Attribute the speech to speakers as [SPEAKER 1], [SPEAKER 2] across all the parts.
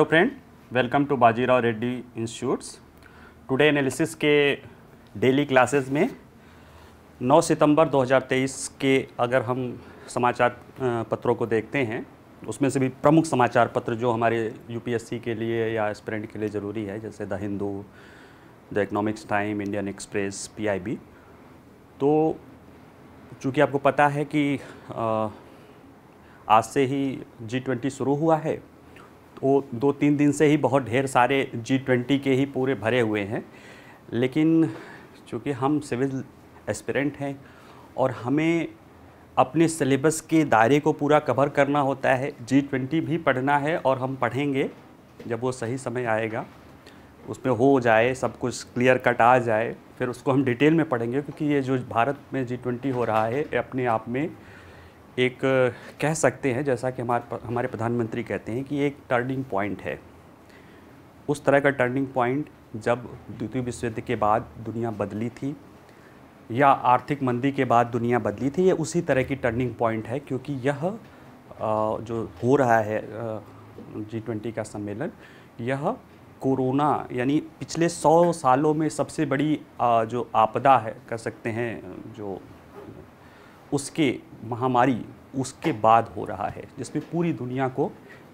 [SPEAKER 1] hello friend welcome to Bajirao Reddy institutes today analysis के daily classes में 9 सितंबर 2023 के अगर हम समाचार पत्रों को देखते हैं उसमें से भी प्रमुख समाचार पत्र जो हमारे यूपीएससी के लिए या एस्परेंट के लिए ज़रूरी है जैसे the Hindu the economics time Indian express पी तो चूँकि आपको पता है कि आ, आज से ही जी ट्वेंटी शुरू हुआ है वो दो तीन दिन से ही बहुत ढेर सारे जी ट्वेंटी के ही पूरे भरे हुए हैं लेकिन चूँकि हम सिविल एस्पिरेंट हैं और हमें अपने सिलेबस के दायरे को पूरा कवर करना होता है जी ट्वेंटी भी पढ़ना है और हम पढ़ेंगे जब वो सही समय आएगा उसमें हो जाए सब कुछ क्लियर कट आ जाए फिर उसको हम डिटेल में पढ़ेंगे क्योंकि ये जो भारत में जी ट्वेंटी हो रहा है अपने आप में एक कह सकते हैं जैसा कि हमारे हमारे प्रधानमंत्री कहते हैं कि एक टर्निंग पॉइंट है उस तरह का टर्निंग पॉइंट जब द्वितीय विश्व युद्ध के बाद दुनिया बदली थी या आर्थिक मंदी के बाद दुनिया बदली थी ये उसी तरह की टर्निंग पॉइंट है क्योंकि यह जो हो रहा है जी ट्वेंटी का सम्मेलन यह कोरोना यानी पिछले सौ सालों में सबसे बड़ी जो आपदा है कह सकते हैं जो उसके महामारी उसके बाद हो रहा है जिसमें पूरी दुनिया को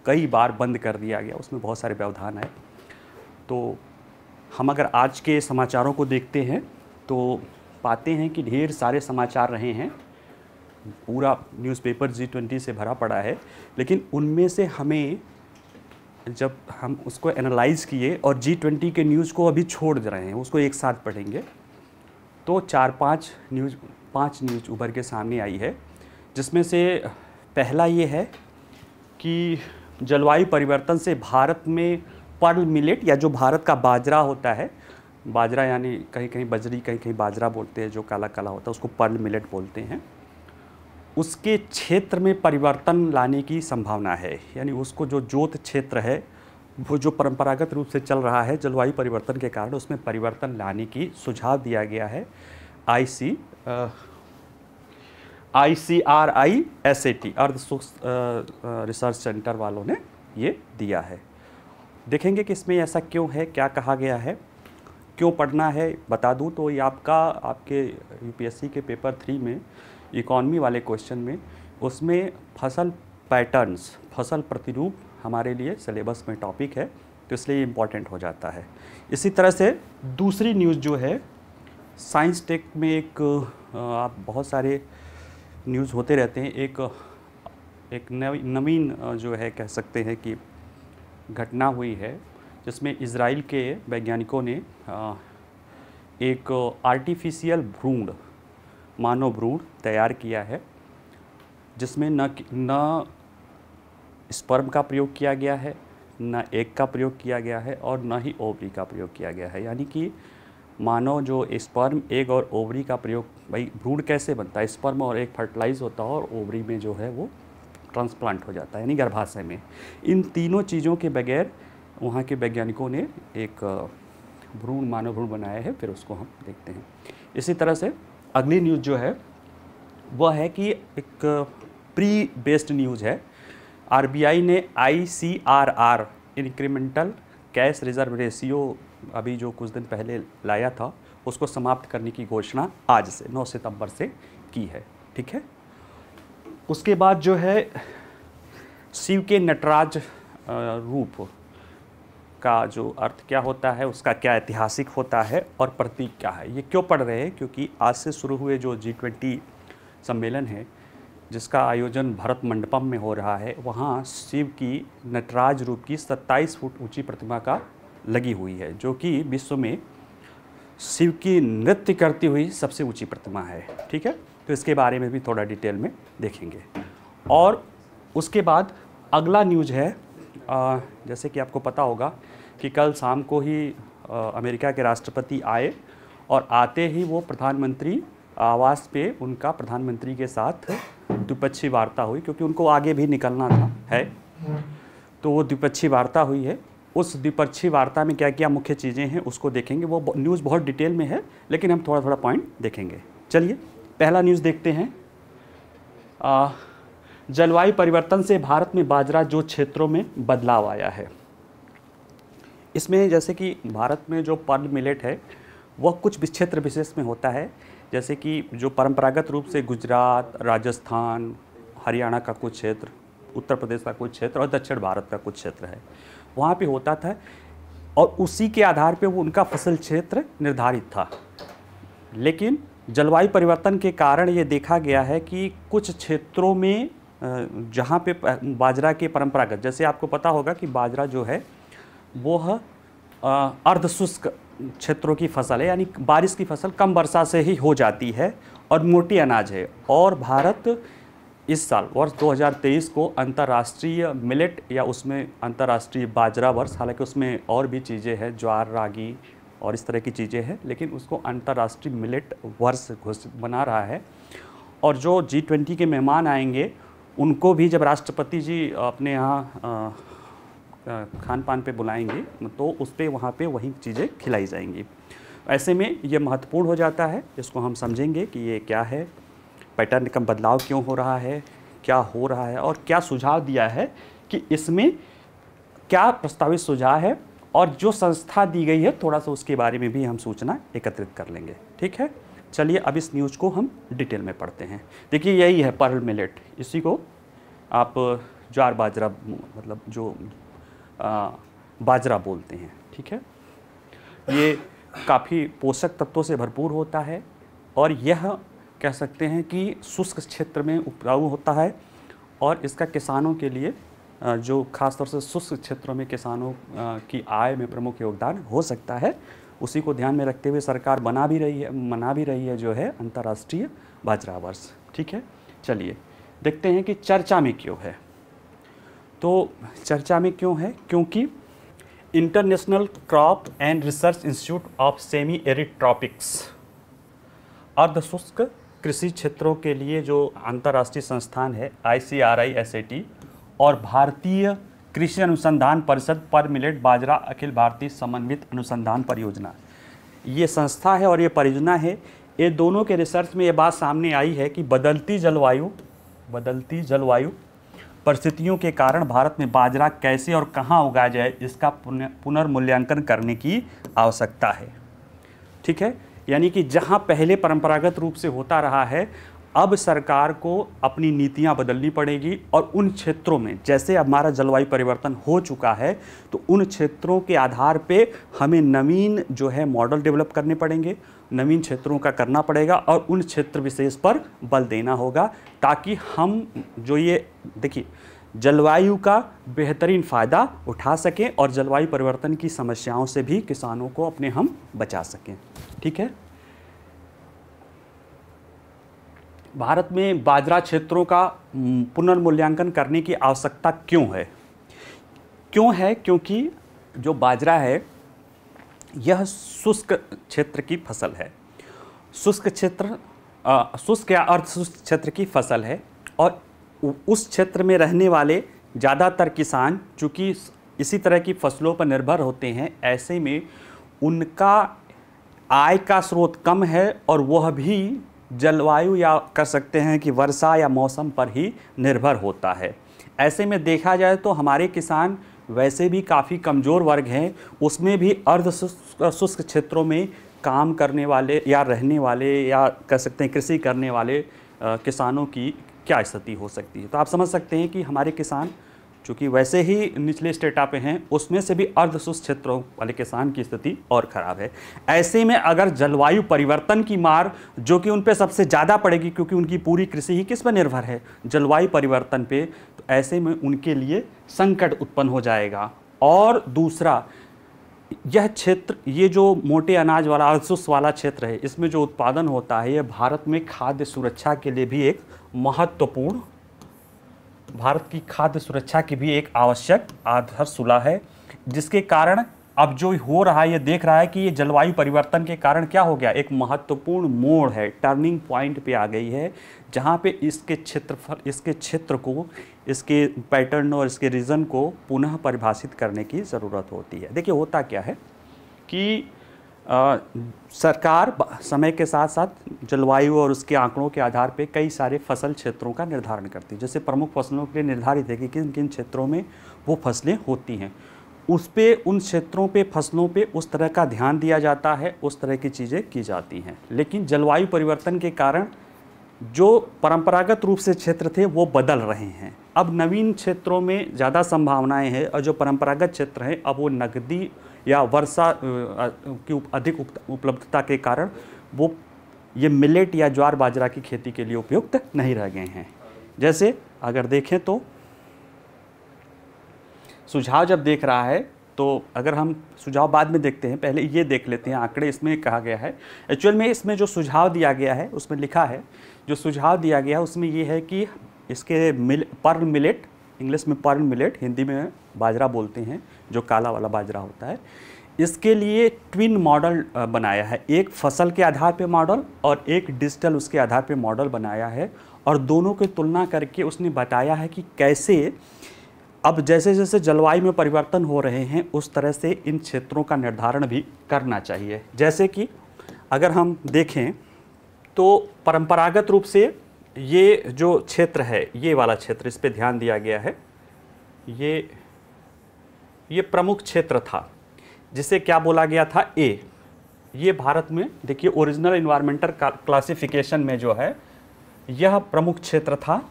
[SPEAKER 1] कई बार बंद कर दिया गया उसमें बहुत सारे व्यवधान आए तो हम अगर आज के समाचारों को देखते हैं तो पाते हैं कि ढेर सारे समाचार रहे हैं पूरा न्यूज़पेपर जी ट्वेंटी से भरा पड़ा है लेकिन उनमें से हमें जब हम उसको एनालाइज़ किए और जी ट्वेंटी के न्यूज़ को अभी छोड़ दे रहे हैं उसको एक साथ पढ़ेंगे तो चार पांच न्यूज़ पांच न्यूज़ उभर के सामने आई है जिसमें से पहला ये है कि जलवायु परिवर्तन से भारत में पर्ल मिलेट या जो भारत का बाजरा होता है बाजरा यानी कहीं कहीं बजरी कहीं कहीं बाजरा बोलते हैं जो काला काला होता है उसको पर्ल मिलेट बोलते हैं उसके क्षेत्र में परिवर्तन लाने की संभावना है यानी उसको जो जोत क्षेत्र है वो जो परंपरागत रूप से चल रहा है जलवायु परिवर्तन के कारण उसमें परिवर्तन लाने की सुझाव दिया गया है I C I C R I S A T अर्ध रिसर्च सेंटर वालों ने ये दिया है देखेंगे कि इसमें ऐसा क्यों है क्या कहा गया है क्यों पढ़ना है बता दूं तो ये आपका आपके यूपीएससी के पेपर थ्री में इकॉनमी वाले क्वेश्चन में उसमें फसल पैटर्न्स फसल प्रतिरूप हमारे लिए सिलेबस में टॉपिक है तो इसलिए इम्पॉर्टेंट हो जाता है इसी तरह से दूसरी न्यूज़ जो है साइंस टेक में एक आप बहुत सारे न्यूज़ होते रहते हैं एक एक नवीन जो है कह सकते हैं कि घटना हुई है जिसमें इसराइल के वैज्ञानिकों ने एक आर्टिफिशियल भ्रूण मानव भ्रूण तैयार किया है जिसमें न न स्पर्म का प्रयोग किया गया है न एक का प्रयोग किया गया है और न ही ओवरी का प्रयोग किया गया है यानी कि मानो जो स्पर्म एग और ओवरी का प्रयोग भाई भ्रूण कैसे बनता है स्पर्म और एक फर्टिलाइज होता है और ओवरी में जो है वो ट्रांसप्लांट हो जाता है यानी गर्भाशय में इन तीनों चीज़ों के बगैर वहाँ के वैज्ञानिकों ने एक भ्रूण मानव भ्रूण बनाया है फिर उसको हम देखते हैं इसी तरह से अगली न्यूज़ जो है वह है कि एक प्री बेस्ड न्यूज़ है आरबीआई ने ICRR incremental cash reserve ratio अभी जो कुछ दिन पहले लाया था उसको समाप्त करने की घोषणा आज से 9 सितंबर से की है ठीक है उसके बाद जो है शिव के नटराज रूप का जो अर्थ क्या होता है उसका क्या ऐतिहासिक होता है और प्रतीक क्या है ये क्यों पढ़ रहे हैं क्योंकि आज से शुरू हुए जो जी ट्वेंटी सम्मेलन है जिसका आयोजन भरत मंडपम में हो रहा है वहाँ शिव की नटराज रूप की 27 फुट ऊंची प्रतिमा का लगी हुई है जो कि विश्व में शिव की नृत्य करती हुई सबसे ऊंची प्रतिमा है ठीक है तो इसके बारे में भी थोड़ा डिटेल में देखेंगे और उसके बाद अगला न्यूज है आ, जैसे कि आपको पता होगा कि कल शाम को ही आ, अमेरिका के राष्ट्रपति आए और आते ही वो प्रधानमंत्री आवास पे उनका प्रधानमंत्री के साथ द्विपक्षीय वार्ता हुई क्योंकि उनको आगे भी निकलना था है तो वो द्विपक्षीय वार्ता हुई है उस द्विपक्षीय वार्ता में क्या क्या मुख्य चीज़ें हैं उसको देखेंगे वो न्यूज़ बहुत डिटेल में है लेकिन हम थोड़ा थोड़ा पॉइंट देखेंगे चलिए पहला न्यूज़ देखते हैं जलवायु परिवर्तन से भारत में बाजरा जो क्षेत्रों में बदलाव आया है इसमें जैसे कि भारत में जो पर्ल मिलेट है वह कुछ क्षेत्र विशेष में होता है जैसे कि जो परंपरागत रूप से गुजरात राजस्थान हरियाणा का कुछ क्षेत्र उत्तर प्रदेश का कुछ क्षेत्र और दक्षिण भारत का कुछ क्षेत्र है वहाँ पे होता था और उसी के आधार पे वो उनका फसल क्षेत्र निर्धारित था लेकिन जलवायु परिवर्तन के कारण ये देखा गया है कि कुछ क्षेत्रों में जहाँ पे बाजरा के परंपरागत जैसे आपको पता होगा कि बाजरा जो है वो अर्धशुष्क क्षेत्रों की फसल है यानी बारिश की फसल कम वर्षा से ही हो जाती है और मोटी अनाज है और भारत इस साल वर्ष 2023 को अंतर्राष्ट्रीय मिलेट या उसमें अंतर्राष्ट्रीय बाजरा वर्ष हालांकि उसमें और भी चीज़ें हैं ज्वार रागी और इस तरह की चीज़ें हैं लेकिन उसको अंतर्राष्ट्रीय मिलेट वर्ष घोषित बना रहा है और जो जी ट्वेंटी के मेहमान आएंगे उनको भी जब राष्ट्रपति जी अपने यहाँ खान पान पर बुलाएंगे तो उस पर वहाँ पर वही चीज़ें खिलाई जाएंगी ऐसे में ये महत्वपूर्ण हो जाता है इसको हम समझेंगे कि ये क्या है पैटर्न का बदलाव क्यों हो रहा है क्या हो रहा है और क्या सुझाव दिया है कि इसमें क्या प्रस्तावित सुझाव है और जो संस्था दी गई है थोड़ा सा उसके बारे में भी हम सूचना एकत्रित कर लेंगे ठीक है चलिए अब इस न्यूज़ को हम डिटेल में पढ़ते हैं देखिए यही है पर्ल मिलेट इसी को आप ज्वार बाजरा मतलब जो आ, बाजरा बोलते हैं ठीक है ये काफ़ी पोषक तत्वों से भरपूर होता है और यह कह सकते हैं कि शुष्क क्षेत्र में उपजाऊ होता है और इसका किसानों के लिए जो खासतौर से शुष्क क्षेत्रों में किसानों की आय में प्रमुख योगदान हो सकता है उसी को ध्यान में रखते हुए सरकार बना भी रही है मना भी रही है जो है अंतर्राष्ट्रीय बाजरा वर्ष ठीक है चलिए देखते हैं कि चर्चा में क्यों है तो चर्चा में क्यों है क्योंकि international crop and research institute of semi arid tropics अर्धशुष्क कृषि क्षेत्रों के लिए जो अंतर्राष्ट्रीय संस्थान है आई और भारतीय कृषि अनुसंधान परिषद पर मिलेट बाजरा अखिल भारतीय समन्वित अनुसंधान परियोजना ये संस्था है और ये परियोजना है ये दोनों के रिसर्च में ये बात सामने आई है कि बदलती जलवायु बदलती जलवायु परिस्थितियों के कारण भारत में बाजरा कैसे और कहाँ उगाया जाए इसका पुनर्मूल्यांकन करने की आवश्यकता है ठीक है यानी कि जहाँ पहले परंपरागत रूप से होता रहा है अब सरकार को अपनी नीतियां बदलनी पड़ेगी और उन क्षेत्रों में जैसे हमारा जलवायु परिवर्तन हो चुका है तो उन क्षेत्रों के आधार पे हमें नवीन जो है मॉडल डेवलप करने पड़ेंगे नवीन क्षेत्रों का करना पड़ेगा और उन क्षेत्र विशेष पर बल देना होगा ताकि हम जो ये देखिए जलवायु का बेहतरीन फ़ायदा उठा सकें और जलवायु परिवर्तन की समस्याओं से भी किसानों को अपने हम बचा सकें ठीक है भारत में बाजरा क्षेत्रों का पुनर्मूल्यांकन करने की आवश्यकता क्यों है क्यों है क्योंकि जो बाजरा है यह शुष्क क्षेत्र की फसल है शुष्क क्षेत्र शुष्क या शुष्क क्षेत्र की फसल है और उस क्षेत्र में रहने वाले ज़्यादातर किसान चूँकि इसी तरह की फसलों पर निर्भर होते हैं ऐसे में उनका आय का स्रोत कम है और वह भी जलवायु या कर सकते हैं कि वर्षा या मौसम पर ही निर्भर होता है ऐसे में देखा जाए तो हमारे किसान वैसे भी काफ़ी कमज़ोर वर्ग हैं उसमें भी अर्ध शुष्क क्षेत्रों में काम करने वाले या रहने वाले या कह सकते हैं कृषि करने वाले आ, किसानों की क्या स्थिति हो सकती है तो आप समझ सकते हैं कि हमारे किसान चूँकि वैसे ही निचले स्टेटा पे हैं उसमें से भी अर्धशुष्क क्षेत्रों वाले किसान की स्थिति और ख़राब है ऐसे में अगर जलवायु परिवर्तन की मार जो कि उन पर सबसे ज़्यादा पड़ेगी क्योंकि उनकी पूरी कृषि ही किस पर निर्भर है जलवायु परिवर्तन पे तो ऐसे में उनके लिए संकट उत्पन्न हो जाएगा और दूसरा यह क्षेत्र ये जो मोटे अनाज वाला अर्धशुष्क वाला क्षेत्र है इसमें जो उत्पादन होता है यह भारत में खाद्य सुरक्षा के लिए भी एक महत्वपूर्ण भारत की खाद्य सुरक्षा की भी एक आवश्यक आधारशिला है जिसके कारण अब जो हो रहा है ये देख रहा है कि ये जलवायु परिवर्तन के कारण क्या हो गया एक महत्वपूर्ण मोड़ है टर्निंग पॉइंट पे आ गई है जहाँ पे इसके क्षेत्रफल इसके क्षेत्र को इसके पैटर्न और इसके रीज़न को पुनः परिभाषित करने की ज़रूरत होती है देखिए होता क्या है कि आ, सरकार समय के साथ साथ जलवायु और उसके आंकड़ों के आधार पर कई सारे फसल क्षेत्रों का निर्धारण करती है जैसे प्रमुख फसलों के लिए निर्धारित है कि किन किन क्षेत्रों में वो फसलें होती हैं उस पर उन क्षेत्रों पे फसलों पे उस तरह का ध्यान दिया जाता है उस तरह की चीज़ें की जाती हैं लेकिन जलवायु परिवर्तन के कारण जो परंपरागत रूप से क्षेत्र थे वो बदल रहे हैं अब नवीन क्षेत्रों में ज़्यादा संभावनाएं हैं और जो परंपरागत क्षेत्र हैं अब वो नकदी या वर्षा की अधिक उपलब्धता के कारण वो ये मिलेट या ज्वार बाजरा की खेती के लिए उपयुक्त नहीं रह गए हैं जैसे अगर देखें तो सुझाव जब देख रहा है तो अगर हम सुझाव बाद में देखते हैं पहले ये देख लेते हैं आंकड़े इसमें कहा गया है एक्चुअल में इसमें जो सुझाव दिया गया है उसमें लिखा है जो सुझाव दिया गया है उसमें ये है कि इसके मिल पर्ल मिलेट इंग्लिश में पर्ल मिलेट हिंदी में बाजरा बोलते हैं जो काला वाला बाजरा होता है इसके लिए ट्विन मॉडल बनाया है एक फसल के आधार पर मॉडल और एक डिजिटल उसके आधार पर मॉडल बनाया है और दोनों की तुलना करके उसने बताया है कि कैसे अब जैसे जैसे जलवायु में परिवर्तन हो रहे हैं उस तरह से इन क्षेत्रों का निर्धारण भी करना चाहिए जैसे कि अगर हम देखें तो परंपरागत रूप से ये जो क्षेत्र है ये वाला क्षेत्र इस पर ध्यान दिया गया है ये ये प्रमुख क्षेत्र था जिसे क्या बोला गया था ए ये भारत में देखिए ओरिजिनल इन्वायरमेंटल क्लासिफिकेशन में जो है यह प्रमुख क्षेत्र था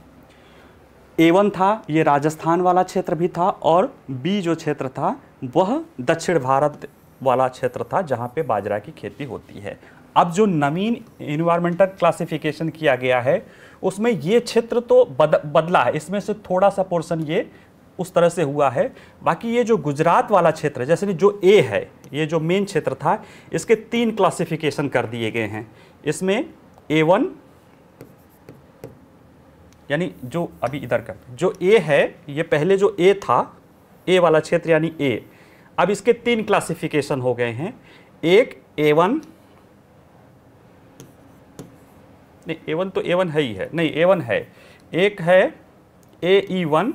[SPEAKER 1] ए वन था ये राजस्थान वाला क्षेत्र भी था और बी जो क्षेत्र था वह दक्षिण भारत वाला क्षेत्र था जहाँ पे बाजरा की खेती होती है अब जो नवीन इन्वायरमेंटल क्लासिफिकेशन किया गया है उसमें ये क्षेत्र तो बद, बदला है इसमें से थोड़ा सा पोर्सन ये उस तरह से हुआ है बाकी ये जो गुजरात वाला क्षेत्र है जैसे जो ए है ये जो मेन क्षेत्र था इसके तीन क्लासिफिकेशन कर दिए गए हैं इसमें ए वन यानी जो अभी इधर कर जो ए है ये पहले जो ए था ए वाला क्षेत्र यानी ए अब इसके तीन क्लासिफिकेशन हो गए हैं एक ए वन नहीं ए वन तो ए वन है ही है नहीं ए वन है एक है ए ई वन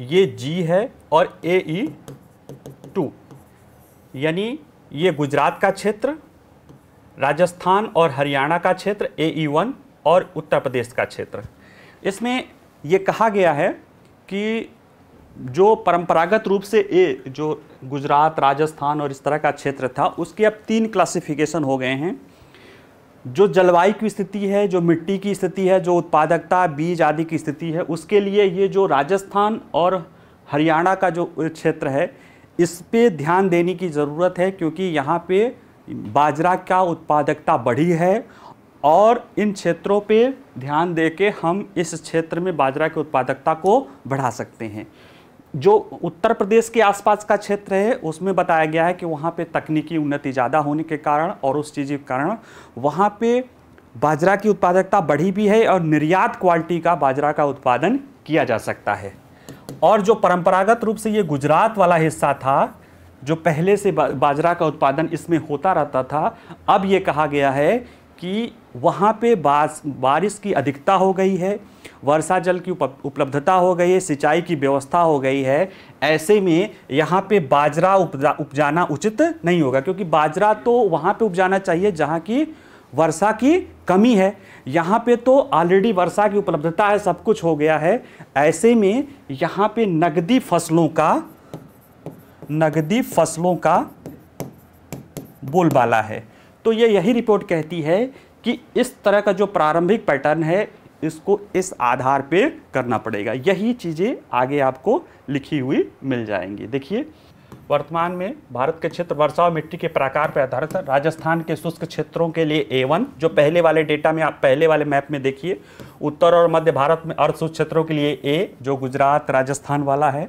[SPEAKER 1] ये जी है और ए ई टू यानी ये गुजरात का क्षेत्र राजस्थान और हरियाणा का क्षेत्र ए ई वन और उत्तर प्रदेश का क्षेत्र इसमें ये कहा गया है कि जो परंपरागत रूप से ए जो गुजरात राजस्थान और इस तरह का क्षेत्र था उसके अब तीन क्लासिफिकेशन हो गए हैं जो जलवायु की स्थिति है जो मिट्टी की स्थिति है जो उत्पादकता बीज आदि की स्थिति है उसके लिए ये जो राजस्थान और हरियाणा का जो क्षेत्र है इस पे ध्यान देने की ज़रूरत है क्योंकि यहाँ पे बाजरा का उत्पादकता बढ़ी है और इन क्षेत्रों पे ध्यान दे के हम इस क्षेत्र में बाजरा की उत्पादकता को बढ़ा सकते हैं जो उत्तर प्रदेश के आसपास का क्षेत्र है उसमें बताया गया है कि वहाँ पे तकनीकी उन्नति ज़्यादा होने के कारण और उस चीज़ के कारण वहाँ पे बाजरा की उत्पादकता बढ़ी भी है और निर्यात क्वालिटी का बाजरा का उत्पादन किया जा सकता है और जो परंपरागत रूप से ये गुजरात वाला हिस्सा था जो पहले से बाजरा का उत्पादन इसमें होता रहता था अब ये कहा गया है कि वहाँ पर बारिश की अधिकता हो गई है वर्षा जल की उपलब्धता हो गई है सिंचाई की व्यवस्था हो गई है ऐसे में यहाँ पे बाजरा उपजाना उचित नहीं होगा क्योंकि बाजरा तो वहाँ पे उपजाना चाहिए जहाँ की वर्षा की कमी है यहाँ पे तो ऑलरेडी वर्षा की उपलब्धता है सब कुछ हो गया है ऐसे में यहाँ पे नगदी फसलों का नगदी फसलों का बोलबाला है तो ये यही रिपोर्ट कहती है कि इस तरह का जो प्रारंभिक पैटर्न है इसको इस आधार पे करना पड़ेगा यही चीज़ें आगे आपको लिखी हुई मिल जाएंगी देखिए वर्तमान में भारत के क्षेत्र वर्षा और मिट्टी के प्रकार पर आधारित है राजस्थान के शुष्क क्षेत्रों के लिए ए वन जो पहले वाले डेटा में आप पहले वाले मैप में देखिए उत्तर और मध्य भारत में अर्ध शुष्क क्षेत्रों के लिए ए जो गुजरात राजस्थान वाला है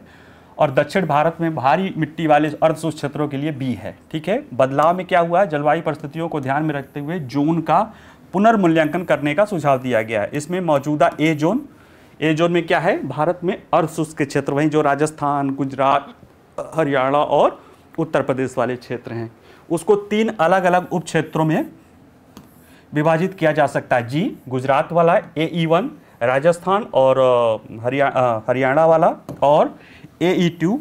[SPEAKER 1] और दक्षिण भारत में भारी मिट्टी वाले अर्ध शुष्क क्षेत्रों के लिए बी है ठीक है बदलाव में क्या हुआ है जलवायु परिस्थितियों को ध्यान में रखते हुए जून का पुनर्मूल्यांकन करने का सुझाव दिया गया है इसमें मौजूदा ए जोन ए जोन में क्या है भारत में अर्धशुष्क क्षेत्र वहीं जो राजस्थान गुजरात हरियाणा और उत्तर प्रदेश वाले क्षेत्र हैं उसको तीन अलग अलग उप क्षेत्रों में विभाजित किया जा सकता है जी गुजरात वाला A E e one Rajasthan और हरिया हरियाणा वाला और ए ई टू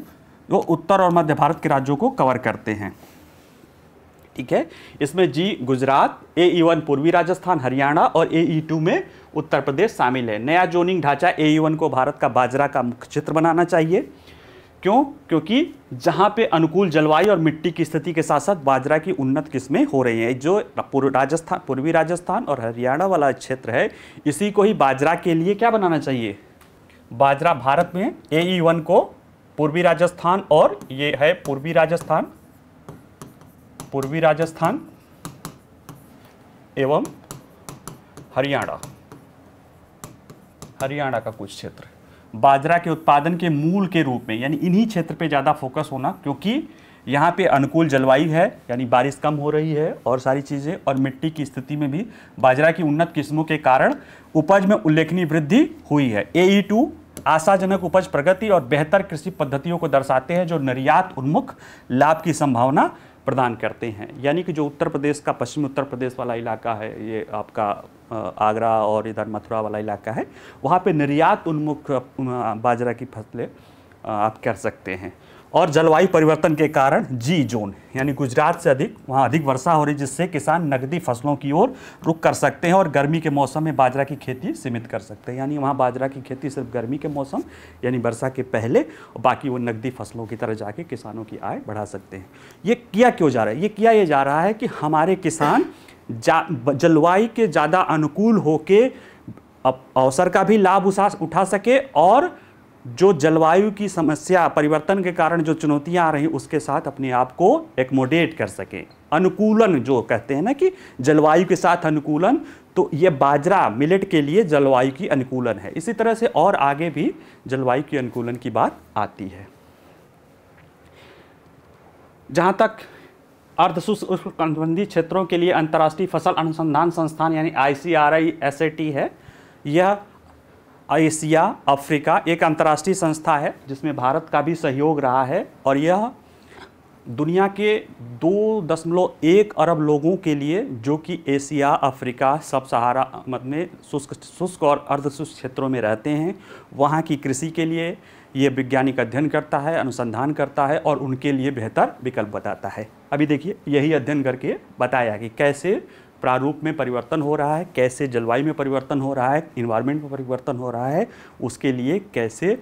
[SPEAKER 1] जो उत्तर और मध्य भारत के राज्यों को कवर करते हैं ठीक है इसमें जी गुजरात ए ई वन पूर्वी राजस्थान हरियाणा और ए ई टू में उत्तर प्रदेश शामिल है नया जोनिंग ढांचा ए ई वन को भारत का बाजरा का मुख्य क्षेत्र बनाना चाहिए क्यों क्योंकि जहां पे अनुकूल जलवायु और मिट्टी की स्थिति के साथ साथ बाजरा की उन्नत किस्में हो रही हैं जो पूर्व राजस्थान पूर्वी राजस्थान और हरियाणा वाला क्षेत्र है इसी को ही बाजरा के लिए क्या बनाना चाहिए बाजरा भारत में ए ई वन को पूर्वी राजस्थान और ये है पूर्वी राजस्थान पूर्वी राजस्थान एवं हरियाणा हरियाणा का कुछ क्षेत्र बाजरा के उत्पादन के मूल के रूप में यानी इन्हीं क्षेत्र पे ज़्यादा फोकस होना क्योंकि यहाँ पे अनुकूल जलवायु है यानी बारिश कम हो रही है और सारी चीज़ें और मिट्टी की स्थिति में भी बाजरा की उन्नत किस्मों के कारण उपज में उल्लेखनीय वृद्धि हुई है ए टू e आशाजनक उपज प्रगति और बेहतर कृषि पद्धतियों को दर्शाते हैं जो निर्यात उन्मुख लाभ की संभावना प्रदान करते हैं यानी कि जो उत्तर प्रदेश का पश्चिम उत्तर प्रदेश वाला इलाका है ये आपका आगरा और इधर मथुरा वाला इलाका है वहाँ पे निर्यात उन्मुख बाजरा की फसलें आप कर सकते हैं और जलवायु परिवर्तन के कारण जी जोन यानी गुजरात से अधिक वहाँ अधिक वर्षा हो रही जिससे किसान नकदी फसलों की ओर रुख कर सकते हैं और गर्मी के मौसम में बाजरा की खेती सीमित कर सकते हैं यानी वहाँ बाजरा की खेती सिर्फ गर्मी के मौसम यानी वर्षा के पहले और बाकी वो नकदी फसलों की तरह जाके किसानों की आय बढ़ा सकते हैं ये किया क्यों जा रहा है ये किया ये जा रहा है कि हमारे किसान जलवायु के ज़्यादा अनुकूल होके अवसर का भी लाभ उठा सके और जो जलवायु की समस्या परिवर्तन के कारण जो चुनौतियां आ रही उसके साथ अपने आप को एकमोडेट कर सकें अनुकूलन जो कहते हैं ना कि जलवायु के साथ अनुकूलन तो ये बाजरा मिलेट के लिए जलवायु की अनुकूलन है इसी तरह से और आगे भी जलवायु की अनुकूलन की बात आती है जहाँ तक अर्धशुष्कबंधी क्षेत्रों के लिए अंतर्राष्ट्रीय फसल अनुसंधान संस्थान यानी आई सी है यह एशिया अफ्रीका एक अंतर्राष्ट्रीय संस्था है जिसमें भारत का भी सहयोग रहा है और यह दुनिया के दो दशमलव एक अरब लोगों के लिए जो कि एशिया अफ्रीका सब सहारा मत में शुष्क शुष्क और अर्धशुष्क क्षेत्रों में रहते हैं वहाँ की कृषि के लिए ये वैज्ञानिक अध्ययन करता है अनुसंधान करता है और उनके लिए बेहतर विकल्प बताता है अभी देखिए यही अध्ययन करके बताया कि कैसे प्रारूप में परिवर्तन हो रहा है कैसे जलवायु में परिवर्तन हो रहा है इन्वायरमेंट में परिवर्तन हो रहा है उसके लिए कैसे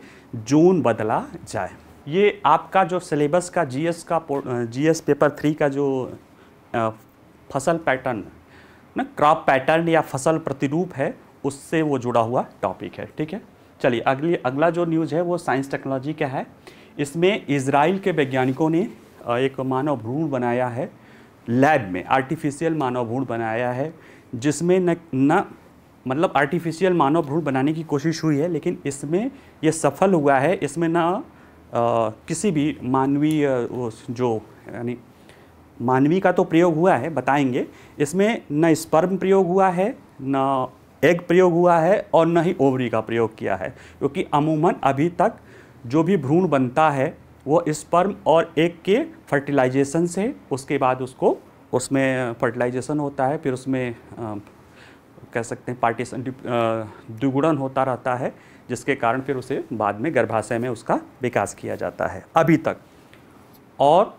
[SPEAKER 1] जोन बदला जाए ये आपका जो सिलेबस का जीएस का जीएस पेपर थ्री का जो फसल पैटर्न ना क्रॉप पैटर्न या फसल प्रतिरूप है उससे वो जुड़ा हुआ टॉपिक है ठीक है चलिए अगली अगला जो न्यूज़ है वो साइंस टेक्नोलॉजी का है इसमें इसराइल के वैज्ञानिकों ने एक मानव भ्रूण बनाया है लैब में आर्टिफिशियल मानव भ्रूण बनाया है जिसमें न न मतलब आर्टिफिशियल मानव भ्रूण बनाने की कोशिश हुई है लेकिन इसमें यह सफल हुआ है इसमें ना आ, किसी भी मानवीय जो यानी मानवी का तो प्रयोग हुआ है बताएंगे इसमें न स्पर्म प्रयोग हुआ है न एग प्रयोग हुआ है और न ही ओवरी का प्रयोग किया है क्योंकि अमूमन अभी तक जो भी भ्रूण बनता है वो स्पर्म और एक के फर्टिलाइजेशन से उसके बाद उसको उसमें फर्टिलाइजेशन होता है फिर उसमें आ, कह सकते हैं पार्टीशन द्विगुणन होता रहता है जिसके कारण फिर उसे बाद में गर्भाशय में उसका विकास किया जाता है अभी तक और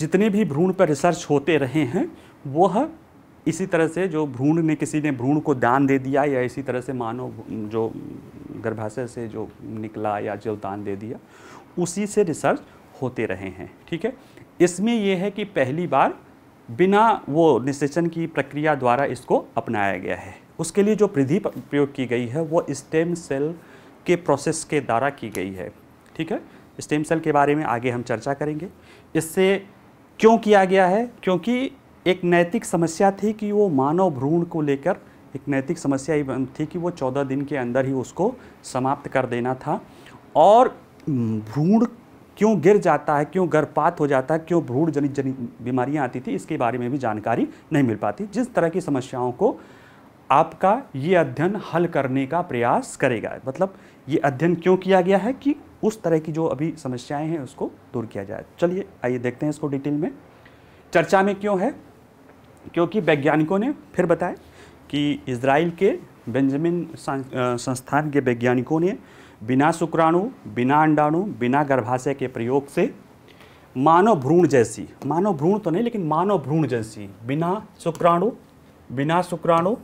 [SPEAKER 1] जितने भी भ्रूण पर रिसर्च होते रहे हैं वह इसी तरह से जो भ्रूण ने किसी ने भ्रूण को दान दे दिया या इसी तरह से मानो जो गर्भाशय से जो निकला या जो दान दे दिया उसी से रिसर्च होते रहे हैं ठीक है इसमें यह है कि पहली बार बिना वो निषेचन की प्रक्रिया द्वारा इसको अपनाया गया है उसके लिए जो विधि प्रयोग की गई है वो स्टेम सेल के प्रोसेस के द्वारा की गई है ठीक है स्टेम सेल के बारे में आगे हम चर्चा करेंगे इससे क्यों किया गया है क्योंकि एक नैतिक समस्या थी कि वो मानव भ्रूण को लेकर एक नैतिक समस्या ये थी कि वो चौदह दिन के अंदर ही उसको समाप्त कर देना था और भ्रूण क्यों गिर जाता है क्यों गर्भपात हो जाता है क्यों भ्रूण जनित जनित बीमारियाँ आती थी इसके बारे में भी जानकारी नहीं मिल पाती जिस तरह की समस्याओं को आपका ये अध्ययन हल करने का प्रयास करेगा मतलब ये अध्ययन क्यों किया गया है कि उस तरह की जो अभी समस्याएं हैं उसको दूर किया जाए चलिए आइए देखते हैं इसको डिटेल में चर्चा में क्यों है क्योंकि वैज्ञानिकों ने फिर बताया कि इसराइल के बेंजामिन संस्थान के वैज्ञानिकों ने बिना शुक्राणु बिना अंडाणु बिना गर्भाशय के प्रयोग से मानव भ्रूण जैसी मानव भ्रूण तो नहीं लेकिन मानव भ्रूण जैसी बिना शुक्राणु बिना शुक्राणु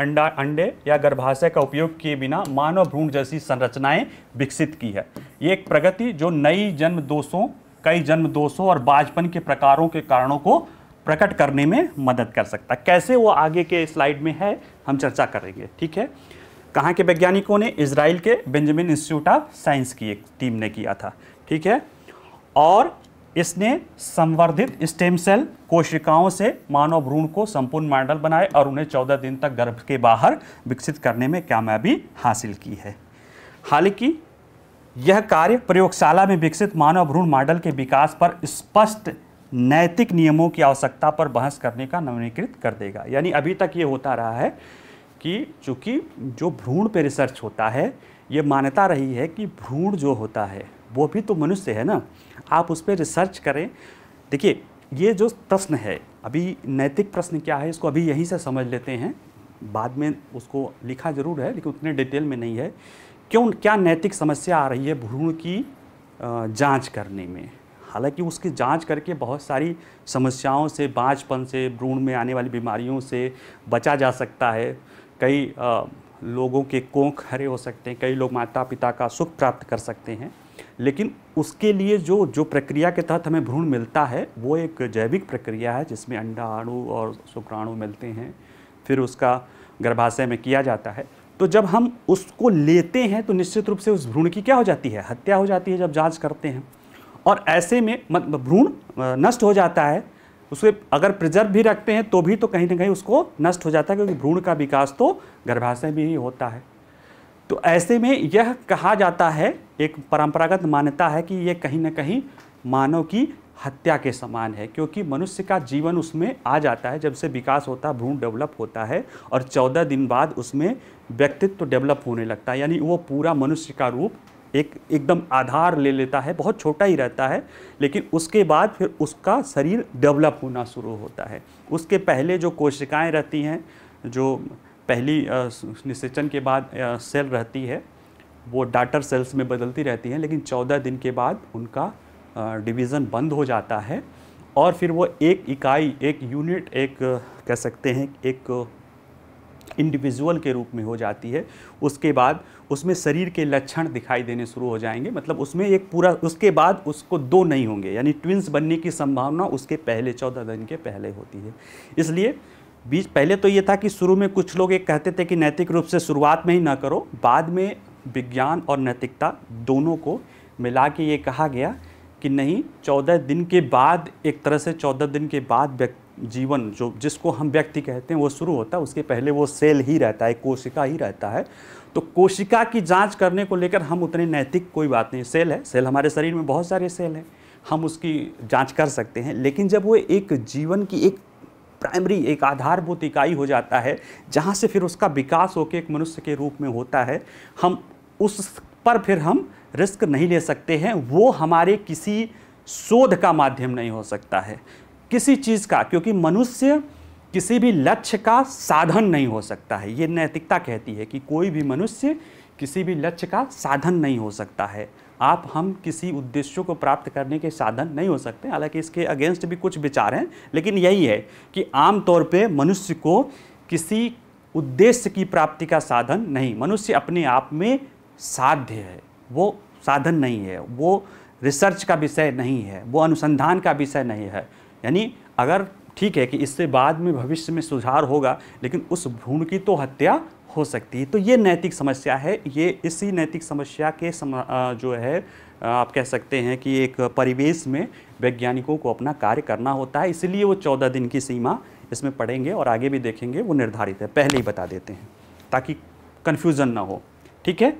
[SPEAKER 1] अंडा अंडे या गर्भाशय का उपयोग किए बिना मानव भ्रूण जैसी संरचनाएं विकसित की है ये एक प्रगति जो नई जन्म दोषों कई जन्म दोषों और बाजपन के प्रकारों के कारणों को प्रकट करने में मदद कर सकता कैसे वो आगे के स्लाइड में है हम चर्चा करेंगे ठीक है कहाँ के वैज्ञानिकों ने इसराइल के बेंजामिन इंस्टीट्यूट ऑफ साइंस की एक टीम ने किया था ठीक है और इसने संवर्धित स्टेम सेल कोशिकाओं से मानव भ्रूण को संपूर्ण मॉडल बनाए और उन्हें चौदह दिन तक गर्भ के बाहर विकसित करने में कामयाबी हासिल की है हालांकि यह कार्य प्रयोगशाला में विकसित मानव भ्रूण मॉडल के विकास पर स्पष्ट नैतिक नियमों की आवश्यकता पर बहस करने का नवीनीकृत कर देगा यानी अभी तक ये होता रहा है कि चूँकि जो भ्रूण पर रिसर्च होता है ये मान्यता रही है कि भ्रूण जो होता है वो भी तो मनुष्य है ना आप उस पर रिसर्च करें देखिए ये जो प्रश्न है अभी नैतिक प्रश्न क्या है इसको अभी यहीं से समझ लेते हैं बाद में उसको लिखा ज़रूर है लेकिन उतने डिटेल में नहीं है क्यों क्या नैतिक समस्या आ रही है भ्रूण की जांच करने में हालांकि उसकी जांच करके बहुत सारी समस्याओं से बाँचपन से भ्रूण में आने वाली बीमारियों से बचा जा सकता है कई लोगों के कोंख हरे हो सकते हैं कई लोग माता पिता का सुख प्राप्त कर सकते हैं लेकिन उसके लिए जो जो प्रक्रिया के तहत हमें भ्रूण मिलता है वो एक जैविक प्रक्रिया है जिसमें अंडा अणु और शुक्राणु मिलते हैं फिर उसका गर्भाशय में किया जाता है तो जब हम उसको लेते हैं तो निश्चित रूप से उस भ्रूण की क्या हो जाती है हत्या हो जाती है जब जांच करते हैं और ऐसे में भ्रूण नष्ट हो जाता है उसे अगर प्रिजर्व भी रखते हैं तो भी तो कहीं ना कहीं उसको नष्ट हो जाता है क्योंकि भ्रूण का विकास तो गर्भाशय में ही होता है तो ऐसे में यह कहा जाता है एक परंपरागत मान्यता है कि यह कहीं ना कहीं मानव की हत्या के समान है क्योंकि मनुष्य का जीवन उसमें आ जाता है जब से विकास होता है भ्रूण डेवलप होता है और चौदह दिन बाद उसमें व्यक्तित्व डेवलप होने लगता है यानी वो पूरा मनुष्य का रूप एक एकदम आधार ले लेता है बहुत छोटा ही रहता है लेकिन उसके बाद फिर उसका शरीर डेवलप होना शुरू होता है उसके पहले जो कोशिकाएं रहती हैं जो पहली निषेचन के बाद सेल रहती है वो डाटर सेल्स में बदलती रहती हैं लेकिन चौदह दिन के बाद उनका डिवीज़न बंद हो जाता है और फिर वो एक इकाई एक यूनिट एक कह सकते हैं एक इंडिविजुअल के रूप में हो जाती है उसके बाद उसमें शरीर के लक्षण दिखाई देने शुरू हो जाएंगे मतलब उसमें एक पूरा उसके बाद उसको दो नहीं होंगे यानी ट्विंस बनने की संभावना उसके पहले चौदह दिन के पहले होती है इसलिए बीच पहले तो ये था कि शुरू में कुछ लोग एक कहते थे कि नैतिक रूप से शुरुआत में ही ना करो बाद में विज्ञान और नैतिकता दोनों को मिला के ये कहा गया कि नहीं चौदह दिन के बाद एक तरह से चौदह दिन के बाद व्यक्ति जीवन जो जिसको हम व्यक्ति कहते हैं वो शुरू होता है उसके पहले वो सेल ही रहता है कोशिका ही रहता है तो कोशिका की जांच करने को लेकर हम उतने नैतिक कोई बात नहीं सेल है सेल हमारे शरीर में बहुत सारे सेल हैं हम उसकी जांच कर सकते हैं लेकिन जब वो एक जीवन की एक प्राइमरी एक आधारभूत इकाई हो जाता है जहाँ से फिर उसका विकास होकर एक मनुष्य के रूप में होता है हम उस पर फिर हम रिस्क नहीं ले सकते हैं वो हमारे किसी शोध का माध्यम नहीं हो सकता है किसी चीज़ का क्योंकि मनुष्य किसी भी लक्ष्य का साधन नहीं हो सकता है ये नैतिकता कहती है कि कोई भी मनुष्य किसी भी लक्ष्य का साधन नहीं हो सकता है आप हम किसी उद्देश्यों को प्राप्त करने के साधन नहीं हो सकते हालांकि इसके अगेंस्ट भी कुछ विचार हैं लेकिन यही है कि आमतौर पे मनुष्य को किसी उद्देश्य की प्राप्ति का साधन नहीं मनुष्य अपने आप में साध्य है वो साधन नहीं है वो रिसर्च का विषय नहीं है वो अनुसंधान का विषय नहीं है यानी अगर ठीक है कि इससे बाद में भविष्य में सुधार होगा लेकिन उस भ्रूण की तो हत्या हो सकती है तो ये नैतिक समस्या है ये इसी नैतिक समस्या के सम जो है आप कह सकते हैं कि एक परिवेश में वैज्ञानिकों को अपना कार्य करना होता है इसलिए वो चौदह दिन की सीमा इसमें पढ़ेंगे और आगे भी देखेंगे वो निर्धारित है पहले ही बता देते हैं ताकि कन्फ्यूज़न ना हो ठीक है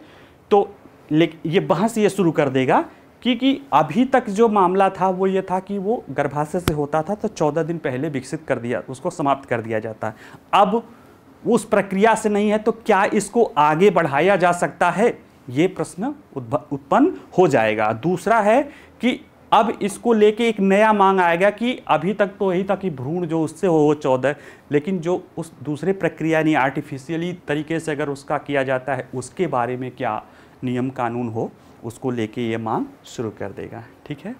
[SPEAKER 1] तो लेकिन ये बहस ये शुरू कर देगा क्योंकि अभी तक जो मामला था वो ये था कि वो गर्भाशय से होता था तो चौदह दिन पहले विकसित कर दिया उसको समाप्त कर दिया जाता है अब उस प्रक्रिया से नहीं है तो क्या इसको आगे बढ़ाया जा सकता है ये प्रश्न उत्पन्न हो जाएगा दूसरा है कि अब इसको लेके एक नया मांग आएगा कि अभी तक तो यही था कि भ्रूण जो उससे हो वो चौदह लेकिन जो उस दूसरे प्रक्रिया यानी आर्टिफिशियली तरीके से अगर उसका किया जाता है उसके बारे में क्या नियम कानून हो उसको लेके ये मांग शुरू कर देगा ठीक है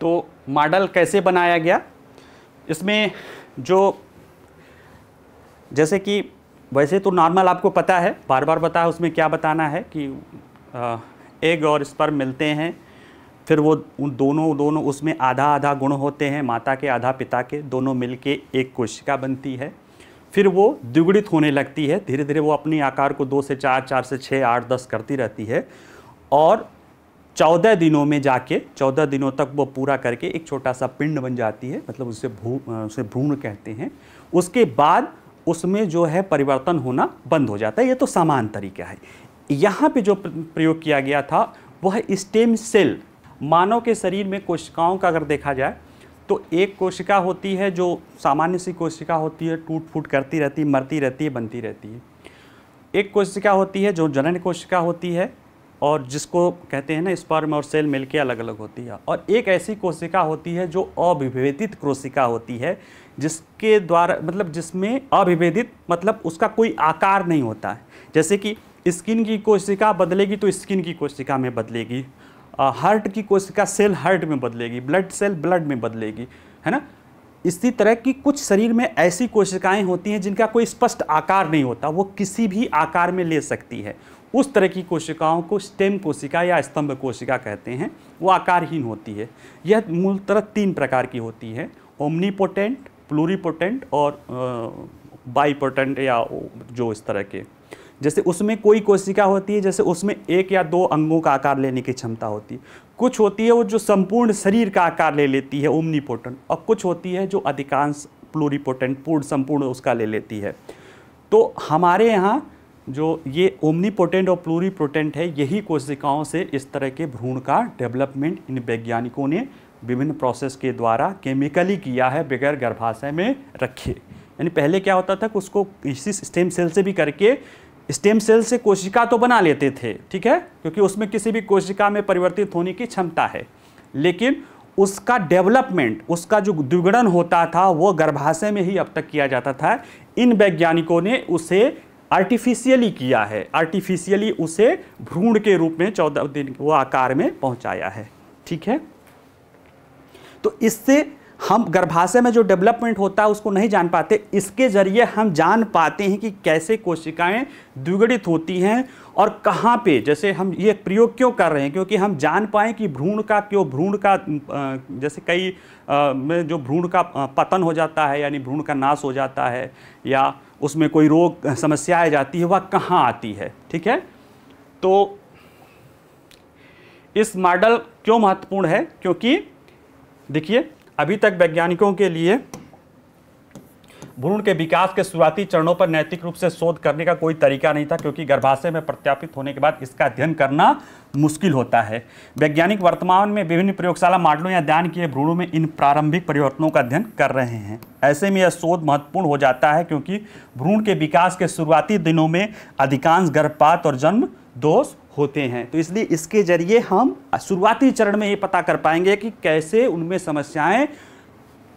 [SPEAKER 1] तो मॉडल कैसे बनाया गया इसमें जो जैसे कि वैसे तो नॉर्मल आपको पता है बार बार बता है उसमें क्या बताना है कि एग और स्पर्म मिलते हैं फिर वो उन दोनों दोनों उसमें आधा आधा गुण होते हैं माता के आधा पिता के दोनों मिलके एक कोशिका बनती है फिर वो द्विगुणित होने लगती है धीरे धीरे वो अपने आकार को दो से चार चार से छः आठ दस करती रहती है और चौदह दिनों में जाके चौदह दिनों तक वो पूरा करके एक छोटा सा पिंड बन जाती है मतलब उसे भू उसे भ्रूण कहते हैं उसके बाद उसमें जो है परिवर्तन होना बंद हो जाता है ये तो समान तरीका है यहाँ पे जो प्रयोग किया गया था वह स्टेम सेल मानव के शरीर में कोशिकाओं का अगर देखा जाए तो एक कोशिका होती है जो सामान्य सी कोशिका होती है टूट फूट करती रहती है मरती रहती है बनती रहती है एक कोशिका होती है जो जनन कोशिका होती है और जिसको कहते हैं ना स्पर्म और सेल मिलके अलग अलग होती है और एक ऐसी कोशिका होती है जो अविभेदित कोशिका होती है जिसके द्वारा मतलब जिसमें अविभेदित मतलब उसका कोई आकार नहीं होता है जैसे कि स्किन की कोशिका बदलेगी तो स्किन की कोशिका में बदलेगी हार्ट की कोशिका सेल हार्ट में बदलेगी ब्लड सेल ब्लड में बदलेगी है ना इसी तरह की कुछ शरीर में ऐसी कोशिकाएं होती हैं जिनका कोई स्पष्ट आकार नहीं होता वो किसी भी आकार में ले सकती है उस तरह की कोशिकाओं को स्टेम कोशिका या स्तंभ कोशिका कहते हैं वो आकारहीन होती है यह मूलतः तीन प्रकार की होती है ओमनीपोटेंट प्लूरीपोटेंट और बाईपोटेंट या जो इस तरह के जैसे उसमें कोई कोशिका होती है जैसे उसमें एक या दो अंगों का आकार लेने की क्षमता होती है कुछ होती है वो जो संपूर्ण शरीर का आकार ले लेती है ओमनीपोटेंट और कुछ होती है जो अधिकांश प्लोरीपोटेंट पूर्ण संपूर्ण उसका ले लेती है तो हमारे यहाँ जो ये ओमनीपोटेंट और प्लोरीपोटेंट है यही कोशिकाओं से इस तरह के भ्रूण का डेवलपमेंट इन वैज्ञानिकों ने विभिन्न प्रोसेस के द्वारा केमिकली किया है बगैर गर्भाशय में रखे यानी पहले क्या होता था कि उसको इसी स्टेम सेल से भी करके स्टेम सेल से कोशिका तो बना लेते थे ठीक है क्योंकि उसमें किसी भी कोशिका में परिवर्तित होने की क्षमता है लेकिन उसका डेवलपमेंट उसका जो द्विगुणन होता था वो गर्भाशय में ही अब तक किया जाता था इन वैज्ञानिकों ने उसे आर्टिफिशियली किया है आर्टिफिशियली उसे भ्रूण के रूप में चौदह दिन वो आकार में पहुंचाया है ठीक है तो इससे हम गर्भाशय में जो डेवलपमेंट होता है उसको नहीं जान पाते इसके ज़रिए हम जान पाते हैं कि कैसे कोशिकाएं द्विगणित होती हैं और कहाँ पे जैसे हम ये प्रयोग क्यों कर रहे हैं क्योंकि हम जान पाएँ कि भ्रूण का क्यों भ्रूण का जैसे कई में जो भ्रूण का पतन हो जाता है यानी भ्रूण का नाश हो जाता है या उसमें कोई रोग समस्या आ जाती है वह कहाँ आती है ठीक है तो इस मॉडल क्यों महत्वपूर्ण है क्योंकि देखिए अभी तक वैज्ञानिकों के लिए भ्रूण के विकास के शुरुआती चरणों पर नैतिक रूप से शोध करने का कोई तरीका नहीं था क्योंकि गर्भाशय में प्रत्यापित होने के बाद इसका अध्ययन करना मुश्किल होता है वैज्ञानिक वर्तमान में विभिन्न प्रयोगशाला मॉडलों या ध्यान किए भ्रूणों में इन प्रारंभिक परिवर्तनों का अध्ययन कर रहे हैं ऐसे में यह शोध महत्वपूर्ण हो जाता है क्योंकि भ्रूण के विकास के शुरुआती दिनों में अधिकांश गर्भपात और जन्म दोष होते हैं तो इसलिए इसके जरिए हम शुरुआती चरण में ये पता कर पाएंगे कि कैसे उनमें समस्याएं